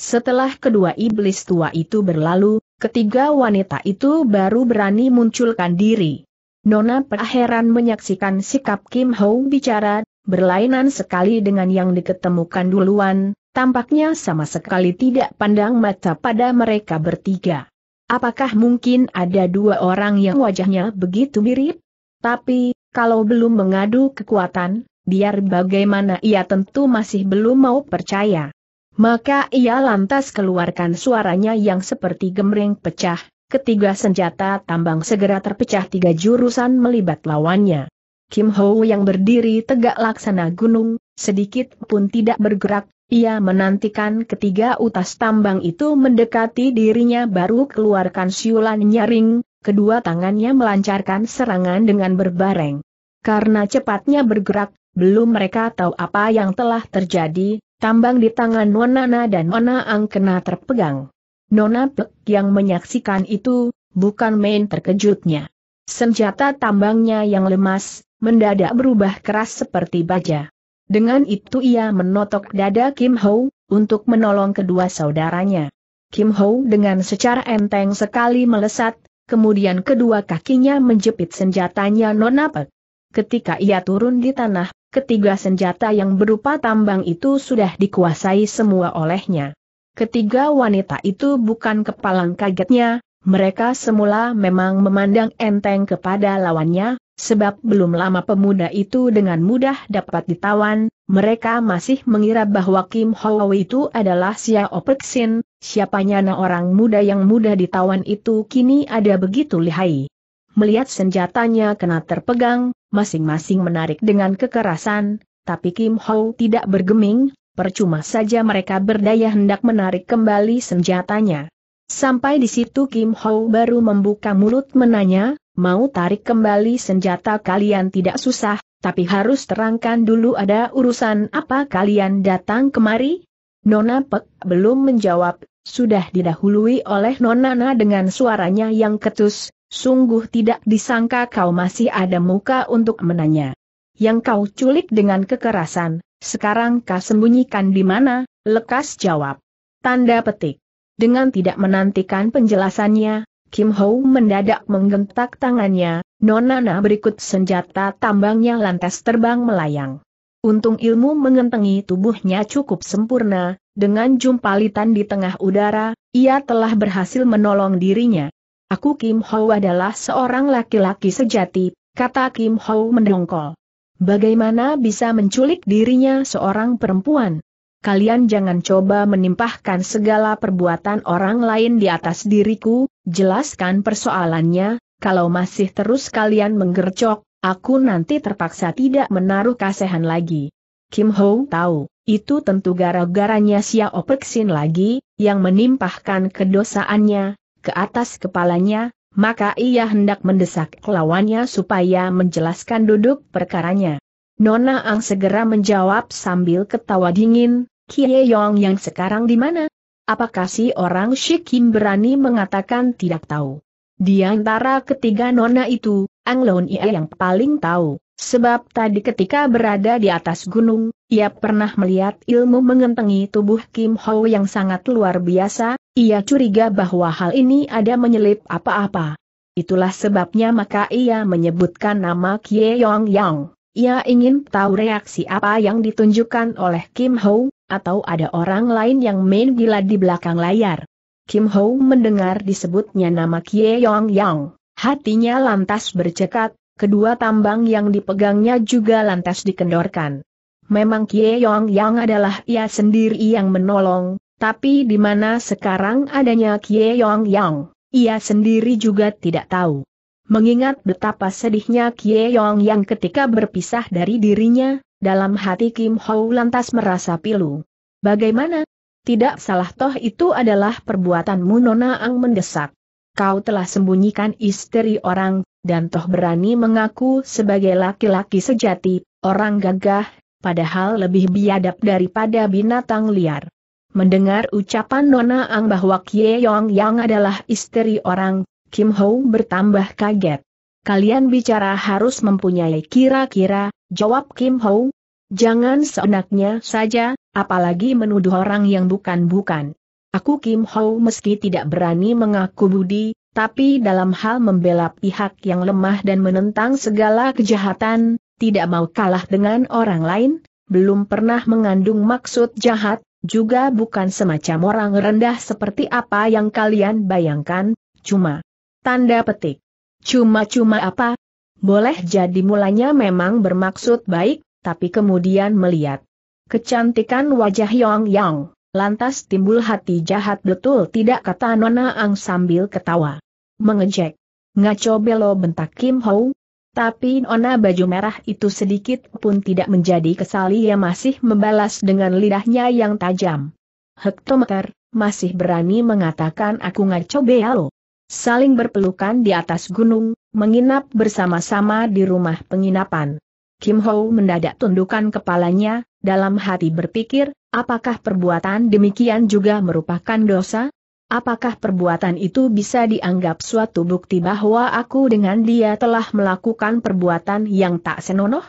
Setelah kedua iblis tua itu berlalu, ketiga wanita itu baru berani munculkan diri. Nona Peraheran menyaksikan sikap Kim Ho bicara, berlainan sekali dengan yang diketemukan duluan, tampaknya sama sekali tidak pandang mata pada mereka bertiga. Apakah mungkin ada dua orang yang wajahnya begitu mirip? Tapi, kalau belum mengadu kekuatan, biar bagaimana ia tentu masih belum mau percaya. Maka ia lantas keluarkan suaranya yang seperti gemreng pecah, ketiga senjata tambang segera terpecah tiga jurusan melibat lawannya. Kim Ho yang berdiri tegak laksana gunung, sedikit pun tidak bergerak, ia menantikan ketiga utas tambang itu mendekati dirinya baru keluarkan siulan nyaring, kedua tangannya melancarkan serangan dengan berbareng. Karena cepatnya bergerak, belum mereka tahu apa yang telah terjadi, tambang di tangan Nona dan Nona Ang kena terpegang. Nona Pek yang menyaksikan itu, bukan main terkejutnya. Senjata tambangnya yang lemas, mendadak berubah keras seperti baja. Dengan itu ia menotok dada Kim Ho, untuk menolong kedua saudaranya. Kim Ho dengan secara enteng sekali melesat, kemudian kedua kakinya menjepit senjatanya nonapet. Ketika ia turun di tanah, ketiga senjata yang berupa tambang itu sudah dikuasai semua olehnya. Ketiga wanita itu bukan kepalang kagetnya, mereka semula memang memandang enteng kepada lawannya, Sebab belum lama pemuda itu dengan mudah dapat ditawan, mereka masih mengira bahwa Kim Hwa itu adalah Xiao Peksin, siapanya na orang muda yang mudah ditawan itu kini ada begitu lihai. Melihat senjatanya kena terpegang, masing-masing menarik dengan kekerasan, tapi Kim Hwa tidak bergeming, percuma saja mereka berdaya hendak menarik kembali senjatanya. Sampai di situ Kim Hwa baru membuka mulut menanya, mau tarik kembali senjata kalian tidak susah, tapi harus terangkan dulu ada urusan apa kalian datang kemari? Nona Pek belum menjawab, sudah didahului oleh Nona Na dengan suaranya yang ketus, sungguh tidak disangka kau masih ada muka untuk menanya. Yang kau culik dengan kekerasan, sekarang kau sembunyikan di mana, lekas jawab. Tanda petik. Dengan tidak menantikan penjelasannya, Kim Ho mendadak menggentak tangannya, Nonana berikut senjata tambangnya lantas terbang melayang. Untung ilmu mengentengi tubuhnya cukup sempurna, dengan jumpalitan di tengah udara, ia telah berhasil menolong dirinya. Aku Kim Ho adalah seorang laki-laki sejati, kata Kim Ho mendongkol. Bagaimana bisa menculik dirinya seorang perempuan? kalian jangan coba menimpahkan segala perbuatan orang lain di atas diriku, jelaskan persoalannya, kalau masih terus kalian menggercok, aku nanti terpaksa tidak menaruh kasihan lagi. Kim Ho tahu, itu tentu gara-garanya Xiao Peksin lagi, yang menimpahkan kedosaannya, ke atas kepalanya, maka ia hendak mendesak lawannya supaya menjelaskan duduk perkaranya. Nona Ang segera menjawab sambil ketawa dingin, Kie Yong yang sekarang di mana? Apakah si orang Shikim berani mengatakan tidak tahu? Di antara ketiga nona itu, Anglon Ie yang paling tahu, sebab tadi ketika berada di atas gunung, ia pernah melihat ilmu mengentengi tubuh Kim Ho yang sangat luar biasa, ia curiga bahwa hal ini ada menyelip apa-apa. Itulah sebabnya maka ia menyebutkan nama Kie Yong Yang. Ia ingin tahu reaksi apa yang ditunjukkan oleh Kim Ho, atau ada orang lain yang main gila di belakang layar. Kim Ho mendengar disebutnya nama Kie Yong Yang, hatinya lantas bercekat, kedua tambang yang dipegangnya juga lantas dikendorkan. Memang Kie Yong Yang adalah ia sendiri yang menolong, tapi di mana sekarang adanya Kie Yong Yang, ia sendiri juga tidak tahu. Mengingat betapa sedihnya Kie Yong Yang ketika berpisah dari dirinya, dalam hati Kim Ho lantas merasa pilu. Bagaimana? Tidak salah toh itu adalah perbuatanmu Nona Ang mendesak. Kau telah sembunyikan istri orang, dan toh berani mengaku sebagai laki-laki sejati, orang gagah, padahal lebih biadab daripada binatang liar. Mendengar ucapan Nona Ang bahwa Kie Yong Yang adalah istri orang, Kim Ho bertambah kaget. Kalian bicara harus mempunyai kira-kira, jawab Kim Ho. Jangan seenaknya saja, apalagi menuduh orang yang bukan-bukan. Aku Kim Ho meski tidak berani mengaku budi, tapi dalam hal membela pihak yang lemah dan menentang segala kejahatan, tidak mau kalah dengan orang lain, belum pernah mengandung maksud jahat, juga bukan semacam orang rendah seperti apa yang kalian bayangkan, cuma tanda petik. Cuma-cuma apa? Boleh jadi mulanya memang bermaksud baik, tapi kemudian melihat kecantikan wajah Yong Yang, lantas timbul hati jahat betul tidak kata Nona Ang sambil ketawa. Mengejek. Ngaco belo bentak Kim Ho. Tapi Nona baju merah itu sedikit pun tidak menjadi kesal ia masih membalas dengan lidahnya yang tajam. Hektometer, masih berani mengatakan aku ngaco belo saling berpelukan di atas gunung, menginap bersama-sama di rumah penginapan. Kim Ho mendadak tundukkan kepalanya, dalam hati berpikir, apakah perbuatan demikian juga merupakan dosa? Apakah perbuatan itu bisa dianggap suatu bukti bahwa aku dengan dia telah melakukan perbuatan yang tak senonoh?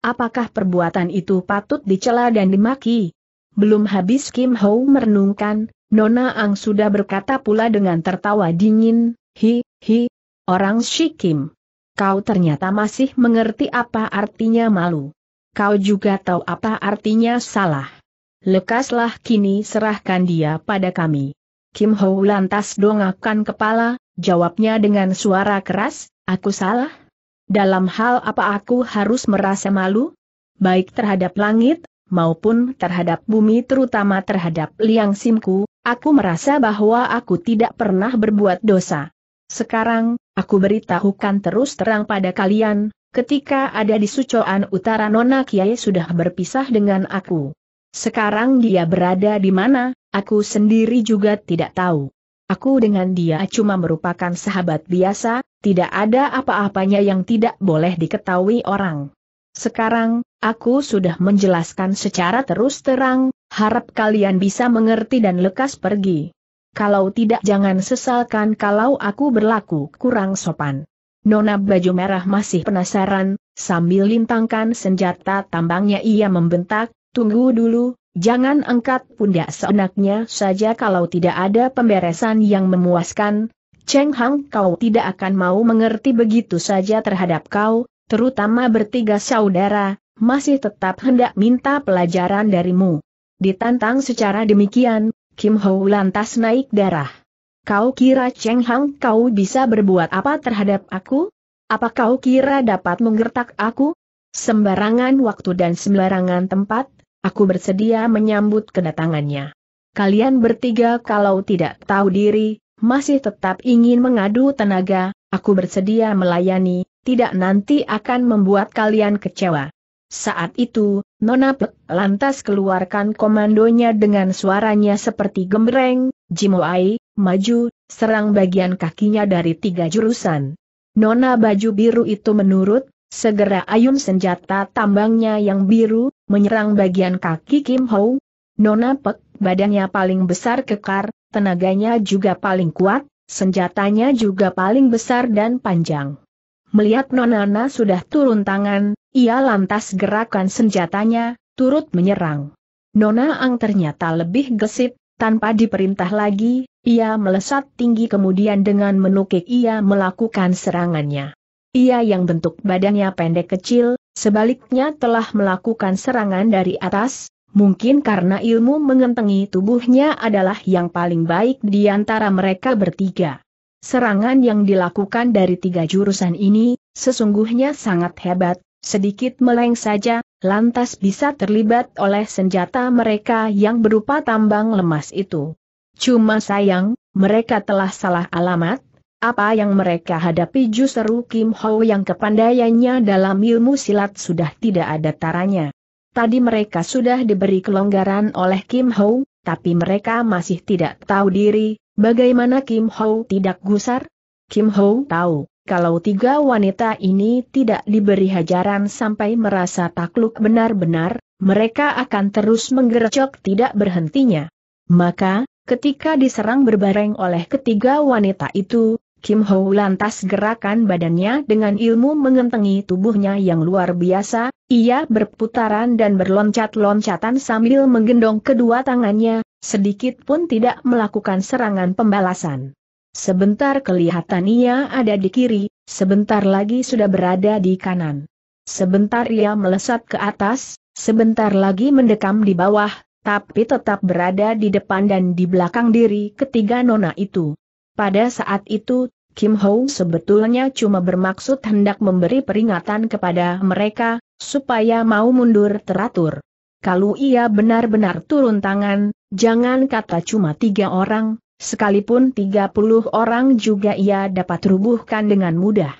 Apakah perbuatan itu patut dicela dan dimaki? Belum habis Kim Ho merenungkan, Nona Ang sudah berkata pula dengan tertawa dingin, hi, hi, orang Shikim. Kau ternyata masih mengerti apa artinya malu. Kau juga tahu apa artinya salah. Lekaslah kini serahkan dia pada kami. Kim Ho lantas dongakkan kepala, jawabnya dengan suara keras, aku salah? Dalam hal apa aku harus merasa malu? Baik terhadap langit, maupun terhadap bumi terutama terhadap liang simku, Aku merasa bahwa aku tidak pernah berbuat dosa. Sekarang, aku beritahukan terus terang pada kalian, ketika ada di Sucoan Utara Nona Kiai sudah berpisah dengan aku. Sekarang dia berada di mana, aku sendiri juga tidak tahu. Aku dengan dia cuma merupakan sahabat biasa, tidak ada apa-apanya yang tidak boleh diketahui orang. Sekarang, aku sudah menjelaskan secara terus terang, Harap kalian bisa mengerti dan lekas pergi. Kalau tidak jangan sesalkan kalau aku berlaku kurang sopan. Nona baju merah masih penasaran, sambil lintangkan senjata tambangnya ia membentak, tunggu dulu, jangan angkat pundak seenaknya saja kalau tidak ada pemberesan yang memuaskan. Cheng Hang kau tidak akan mau mengerti begitu saja terhadap kau, terutama bertiga saudara, masih tetap hendak minta pelajaran darimu. Ditantang secara demikian, Kim Ho lantas naik darah. Kau kira Cheng Hang kau bisa berbuat apa terhadap aku? Apa kau kira dapat menggertak aku? Sembarangan waktu dan sembarangan tempat, aku bersedia menyambut kedatangannya. Kalian bertiga kalau tidak tahu diri, masih tetap ingin mengadu tenaga, aku bersedia melayani, tidak nanti akan membuat kalian kecewa. Saat itu, Nona Plek lantas keluarkan komandonya dengan suaranya seperti gembreng, Jimoai, maju, serang bagian kakinya dari tiga jurusan. Nona baju biru itu menurut, segera ayun senjata tambangnya yang biru, menyerang bagian kaki Kim Ho. Nona Pek, badannya paling besar kekar, tenaganya juga paling kuat, senjatanya juga paling besar dan panjang. Melihat Nonana sudah turun tangan, ia lantas gerakan senjatanya, turut menyerang. Nona Ang ternyata lebih gesit, tanpa diperintah lagi, ia melesat tinggi kemudian dengan menukik ia melakukan serangannya. Ia yang bentuk badannya pendek kecil, sebaliknya telah melakukan serangan dari atas, mungkin karena ilmu mengentengi tubuhnya adalah yang paling baik di antara mereka bertiga. Serangan yang dilakukan dari tiga jurusan ini, sesungguhnya sangat hebat, Sedikit meleng saja, lantas bisa terlibat oleh senjata mereka yang berupa tambang lemas itu. Cuma sayang, mereka telah salah alamat, apa yang mereka hadapi justru Kim Ho yang kepandaiannya dalam ilmu silat sudah tidak ada taranya. Tadi mereka sudah diberi kelonggaran oleh Kim Ho, tapi mereka masih tidak tahu diri, bagaimana Kim Ho tidak gusar? Kim Ho tahu kalau tiga wanita ini tidak diberi hajaran sampai merasa takluk benar-benar, mereka akan terus menggercok tidak berhentinya. Maka, ketika diserang berbareng oleh ketiga wanita itu, Kim Ho lantas gerakan badannya dengan ilmu mengentengi tubuhnya yang luar biasa, ia berputaran dan berloncat-loncatan sambil menggendong kedua tangannya, sedikit pun tidak melakukan serangan pembalasan. Sebentar kelihatan ia ada di kiri, sebentar lagi sudah berada di kanan. Sebentar ia melesat ke atas, sebentar lagi mendekam di bawah, tapi tetap berada di depan dan di belakang diri ketiga nona itu. Pada saat itu, Kim Ho sebetulnya cuma bermaksud hendak memberi peringatan kepada mereka, supaya mau mundur teratur. Kalau ia benar-benar turun tangan, jangan kata cuma tiga orang, Sekalipun 30 orang juga ia dapat rubuhkan dengan mudah.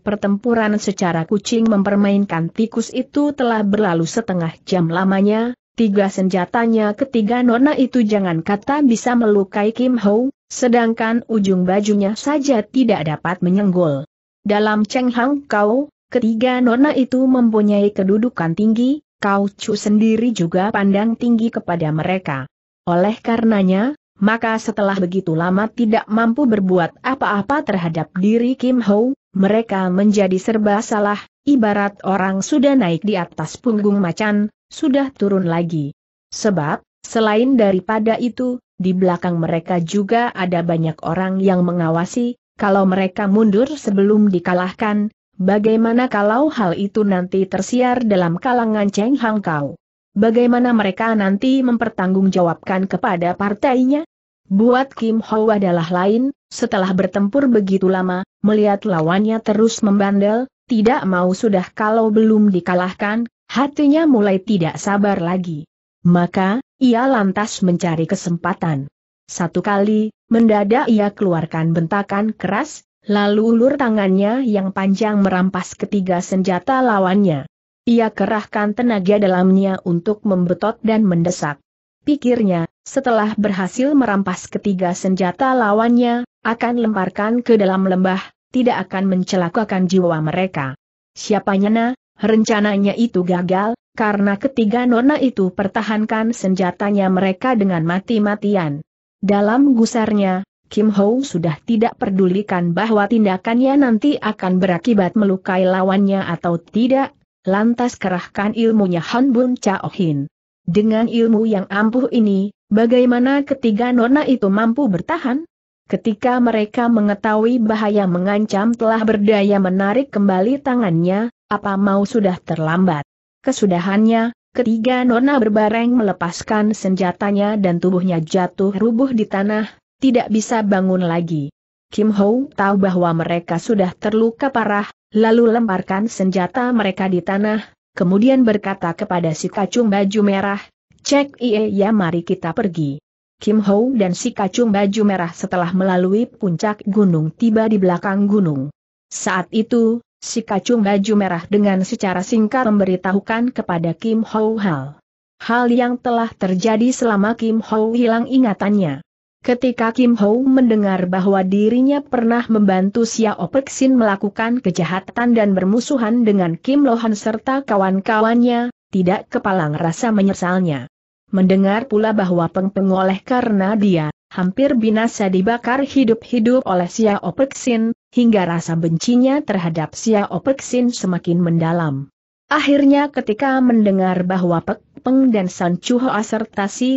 Pertempuran secara kucing mempermainkan tikus itu telah berlalu setengah jam lamanya, tiga senjatanya ketiga nona itu jangan kata bisa melukai Kim Ho, sedangkan ujung bajunya saja tidak dapat menyenggol. Dalam Cheng Hang Kau, ketiga nona itu mempunyai kedudukan tinggi, Kau Chu sendiri juga pandang tinggi kepada mereka. Oleh karenanya, maka setelah begitu lama tidak mampu berbuat apa-apa terhadap diri Kim Ho, mereka menjadi serba salah, ibarat orang sudah naik di atas punggung macan, sudah turun lagi. Sebab, selain daripada itu, di belakang mereka juga ada banyak orang yang mengawasi, kalau mereka mundur sebelum dikalahkan, bagaimana kalau hal itu nanti tersiar dalam kalangan Cheng Hang Kau? Bagaimana mereka nanti mempertanggungjawabkan kepada partainya? Buat Kim Ho adalah lain, setelah bertempur begitu lama, melihat lawannya terus membandel, tidak mau sudah kalau belum dikalahkan, hatinya mulai tidak sabar lagi. Maka, ia lantas mencari kesempatan. Satu kali, mendadak ia keluarkan bentakan keras, lalu ulur tangannya yang panjang merampas ketiga senjata lawannya. Ia kerahkan tenaga dalamnya untuk membetot dan mendesak. Pikirnya, setelah berhasil merampas ketiga senjata lawannya, akan lemparkan ke dalam lembah, tidak akan mencelakakan jiwa mereka. Siapa nyana, rencananya itu gagal, karena ketiga nona itu pertahankan senjatanya mereka dengan mati-matian. Dalam gusarnya, Kim Ho sudah tidak pedulikan bahwa tindakannya nanti akan berakibat melukai lawannya atau tidak, lantas kerahkan ilmunya Han Bun Chao Hin. Dengan ilmu yang ampuh ini, Bagaimana ketiga nona itu mampu bertahan? Ketika mereka mengetahui bahaya mengancam telah berdaya menarik kembali tangannya, apa mau sudah terlambat. Kesudahannya, ketiga nona berbareng melepaskan senjatanya dan tubuhnya jatuh rubuh di tanah, tidak bisa bangun lagi. Kim Ho tahu bahwa mereka sudah terluka parah, lalu lemparkan senjata mereka di tanah, kemudian berkata kepada si kacung baju merah, Cek Ie ya iya, mari kita pergi. Kim Ho dan si kacung baju merah setelah melalui puncak gunung tiba di belakang gunung. Saat itu, si kacung baju merah dengan secara singkat memberitahukan kepada Kim Ho hal. Hal yang telah terjadi selama Kim Ho hilang ingatannya. Ketika Kim Ho mendengar bahwa dirinya pernah membantu Xiao Perksin melakukan kejahatan dan bermusuhan dengan Kim Lohan serta kawan-kawannya, tidak kepalang rasa menyesalnya. Mendengar pula bahwa Peng oleh karena dia, hampir binasa dibakar hidup-hidup oleh Sia Opeksin, hingga rasa bencinya terhadap Sia Opeksin semakin mendalam. Akhirnya ketika mendengar bahwa Pek Peng dan San Chu Hoa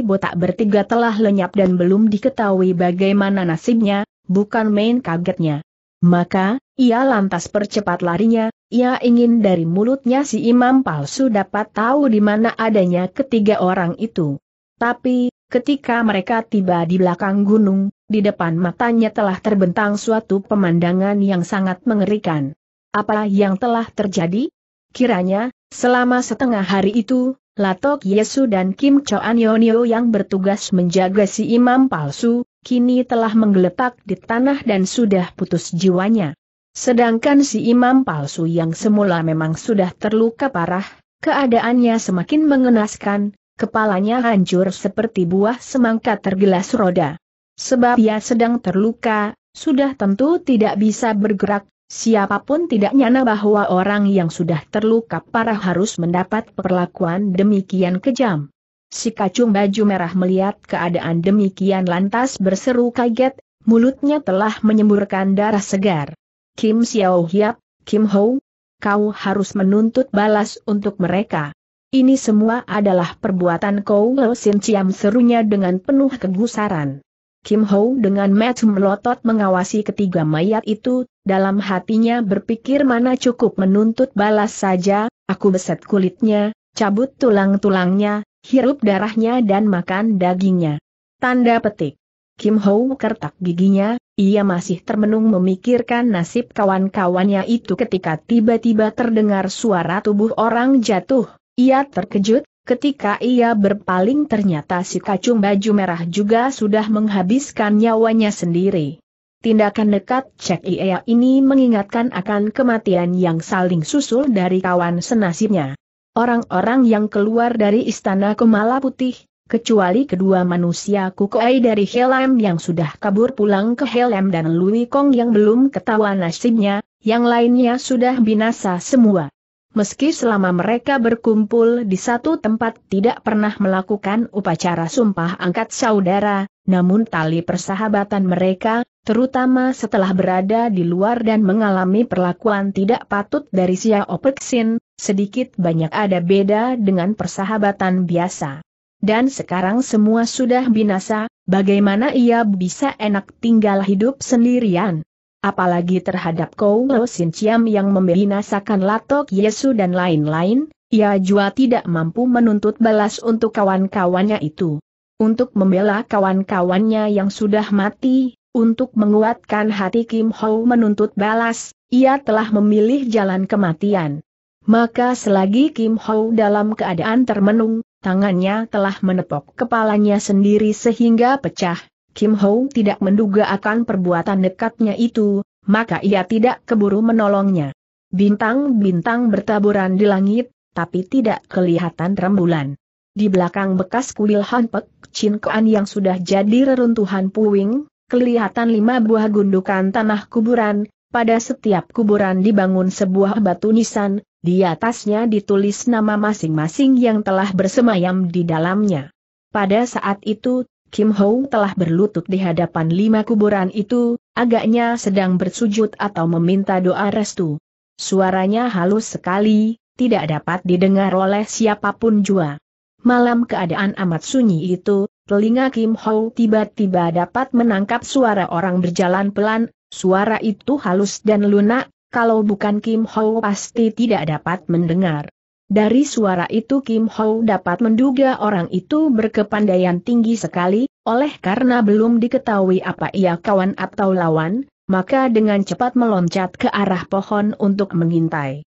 botak bertiga telah lenyap dan belum diketahui bagaimana nasibnya, bukan main kagetnya. Maka, ia lantas percepat larinya, ia ingin dari mulutnya si imam palsu dapat tahu di mana adanya ketiga orang itu. Tapi, ketika mereka tiba di belakang gunung, di depan matanya telah terbentang suatu pemandangan yang sangat mengerikan. Apa yang telah terjadi? Kiranya, selama setengah hari itu, Latok Yesu dan Kim Choan Yonio yang bertugas menjaga si imam palsu, kini telah menggeletak di tanah dan sudah putus jiwanya. Sedangkan si imam palsu yang semula memang sudah terluka parah, keadaannya semakin mengenaskan, kepalanya hancur seperti buah semangka tergelas roda. Sebab ia sedang terluka, sudah tentu tidak bisa bergerak, siapapun tidak nyana bahwa orang yang sudah terluka parah harus mendapat perlakuan demikian kejam. Si kacung baju merah melihat keadaan demikian lantas berseru kaget, mulutnya telah menyemburkan darah segar. Kim Xiao Hiap, Kim Ho, kau harus menuntut balas untuk mereka. Ini semua adalah perbuatan kau. Lo Sin Chiam serunya dengan penuh kegusaran. Kim Ho dengan match melotot mengawasi ketiga mayat itu, dalam hatinya berpikir mana cukup menuntut balas saja, aku beset kulitnya, cabut tulang-tulangnya, hirup darahnya dan makan dagingnya. Tanda petik. Kim Ho kertak giginya, ia masih termenung memikirkan nasib kawan-kawannya itu ketika tiba-tiba terdengar suara tubuh orang jatuh. Ia terkejut, ketika ia berpaling ternyata si kacung baju merah juga sudah menghabiskan nyawanya sendiri. Tindakan dekat cek ia ini mengingatkan akan kematian yang saling susul dari kawan senasibnya. Orang-orang yang keluar dari istana Kemala Putih, kecuali kedua manusia kukuai dari Helam yang sudah kabur pulang ke Helam dan Lui Kong yang belum ketawa nasibnya, yang lainnya sudah binasa semua. Meski selama mereka berkumpul di satu tempat tidak pernah melakukan upacara sumpah angkat saudara, namun tali persahabatan mereka, terutama setelah berada di luar dan mengalami perlakuan tidak patut dari Xiao Peksin, sedikit banyak ada beda dengan persahabatan biasa. Dan sekarang semua sudah binasa, bagaimana ia bisa enak tinggal hidup sendirian? Apalagi terhadap Kou Lo Sin Chiam yang membinasakan Latok Yesu dan lain-lain, ia juga tidak mampu menuntut balas untuk kawan-kawannya itu. Untuk membela kawan-kawannya yang sudah mati, untuk menguatkan hati Kim Ho menuntut balas, ia telah memilih jalan kematian. Maka selagi Kim Ho dalam keadaan termenung, Tangannya telah menepok kepalanya sendiri sehingga pecah. Kim Ho tidak menduga akan perbuatan dekatnya itu, maka ia tidak keburu menolongnya. Bintang-bintang bertaburan di langit, tapi tidak kelihatan rembulan. Di belakang bekas kuil Hanpek Kuan yang sudah jadi reruntuhan puing, kelihatan lima buah gundukan tanah kuburan, pada setiap kuburan dibangun sebuah batu nisan, di atasnya ditulis nama masing-masing yang telah bersemayam di dalamnya. Pada saat itu, Kim Ho telah berlutut di hadapan lima kuburan itu, agaknya sedang bersujud atau meminta doa restu. Suaranya halus sekali, tidak dapat didengar oleh siapapun jua. Malam keadaan amat sunyi itu, telinga Kim Ho tiba-tiba dapat menangkap suara orang berjalan pelan, suara itu halus dan lunak, kalau bukan Kim Ho pasti tidak dapat mendengar. Dari suara itu Kim Ho dapat menduga orang itu berkepandaian tinggi sekali, oleh karena belum diketahui apa ia kawan atau lawan, maka dengan cepat meloncat ke arah pohon untuk mengintai.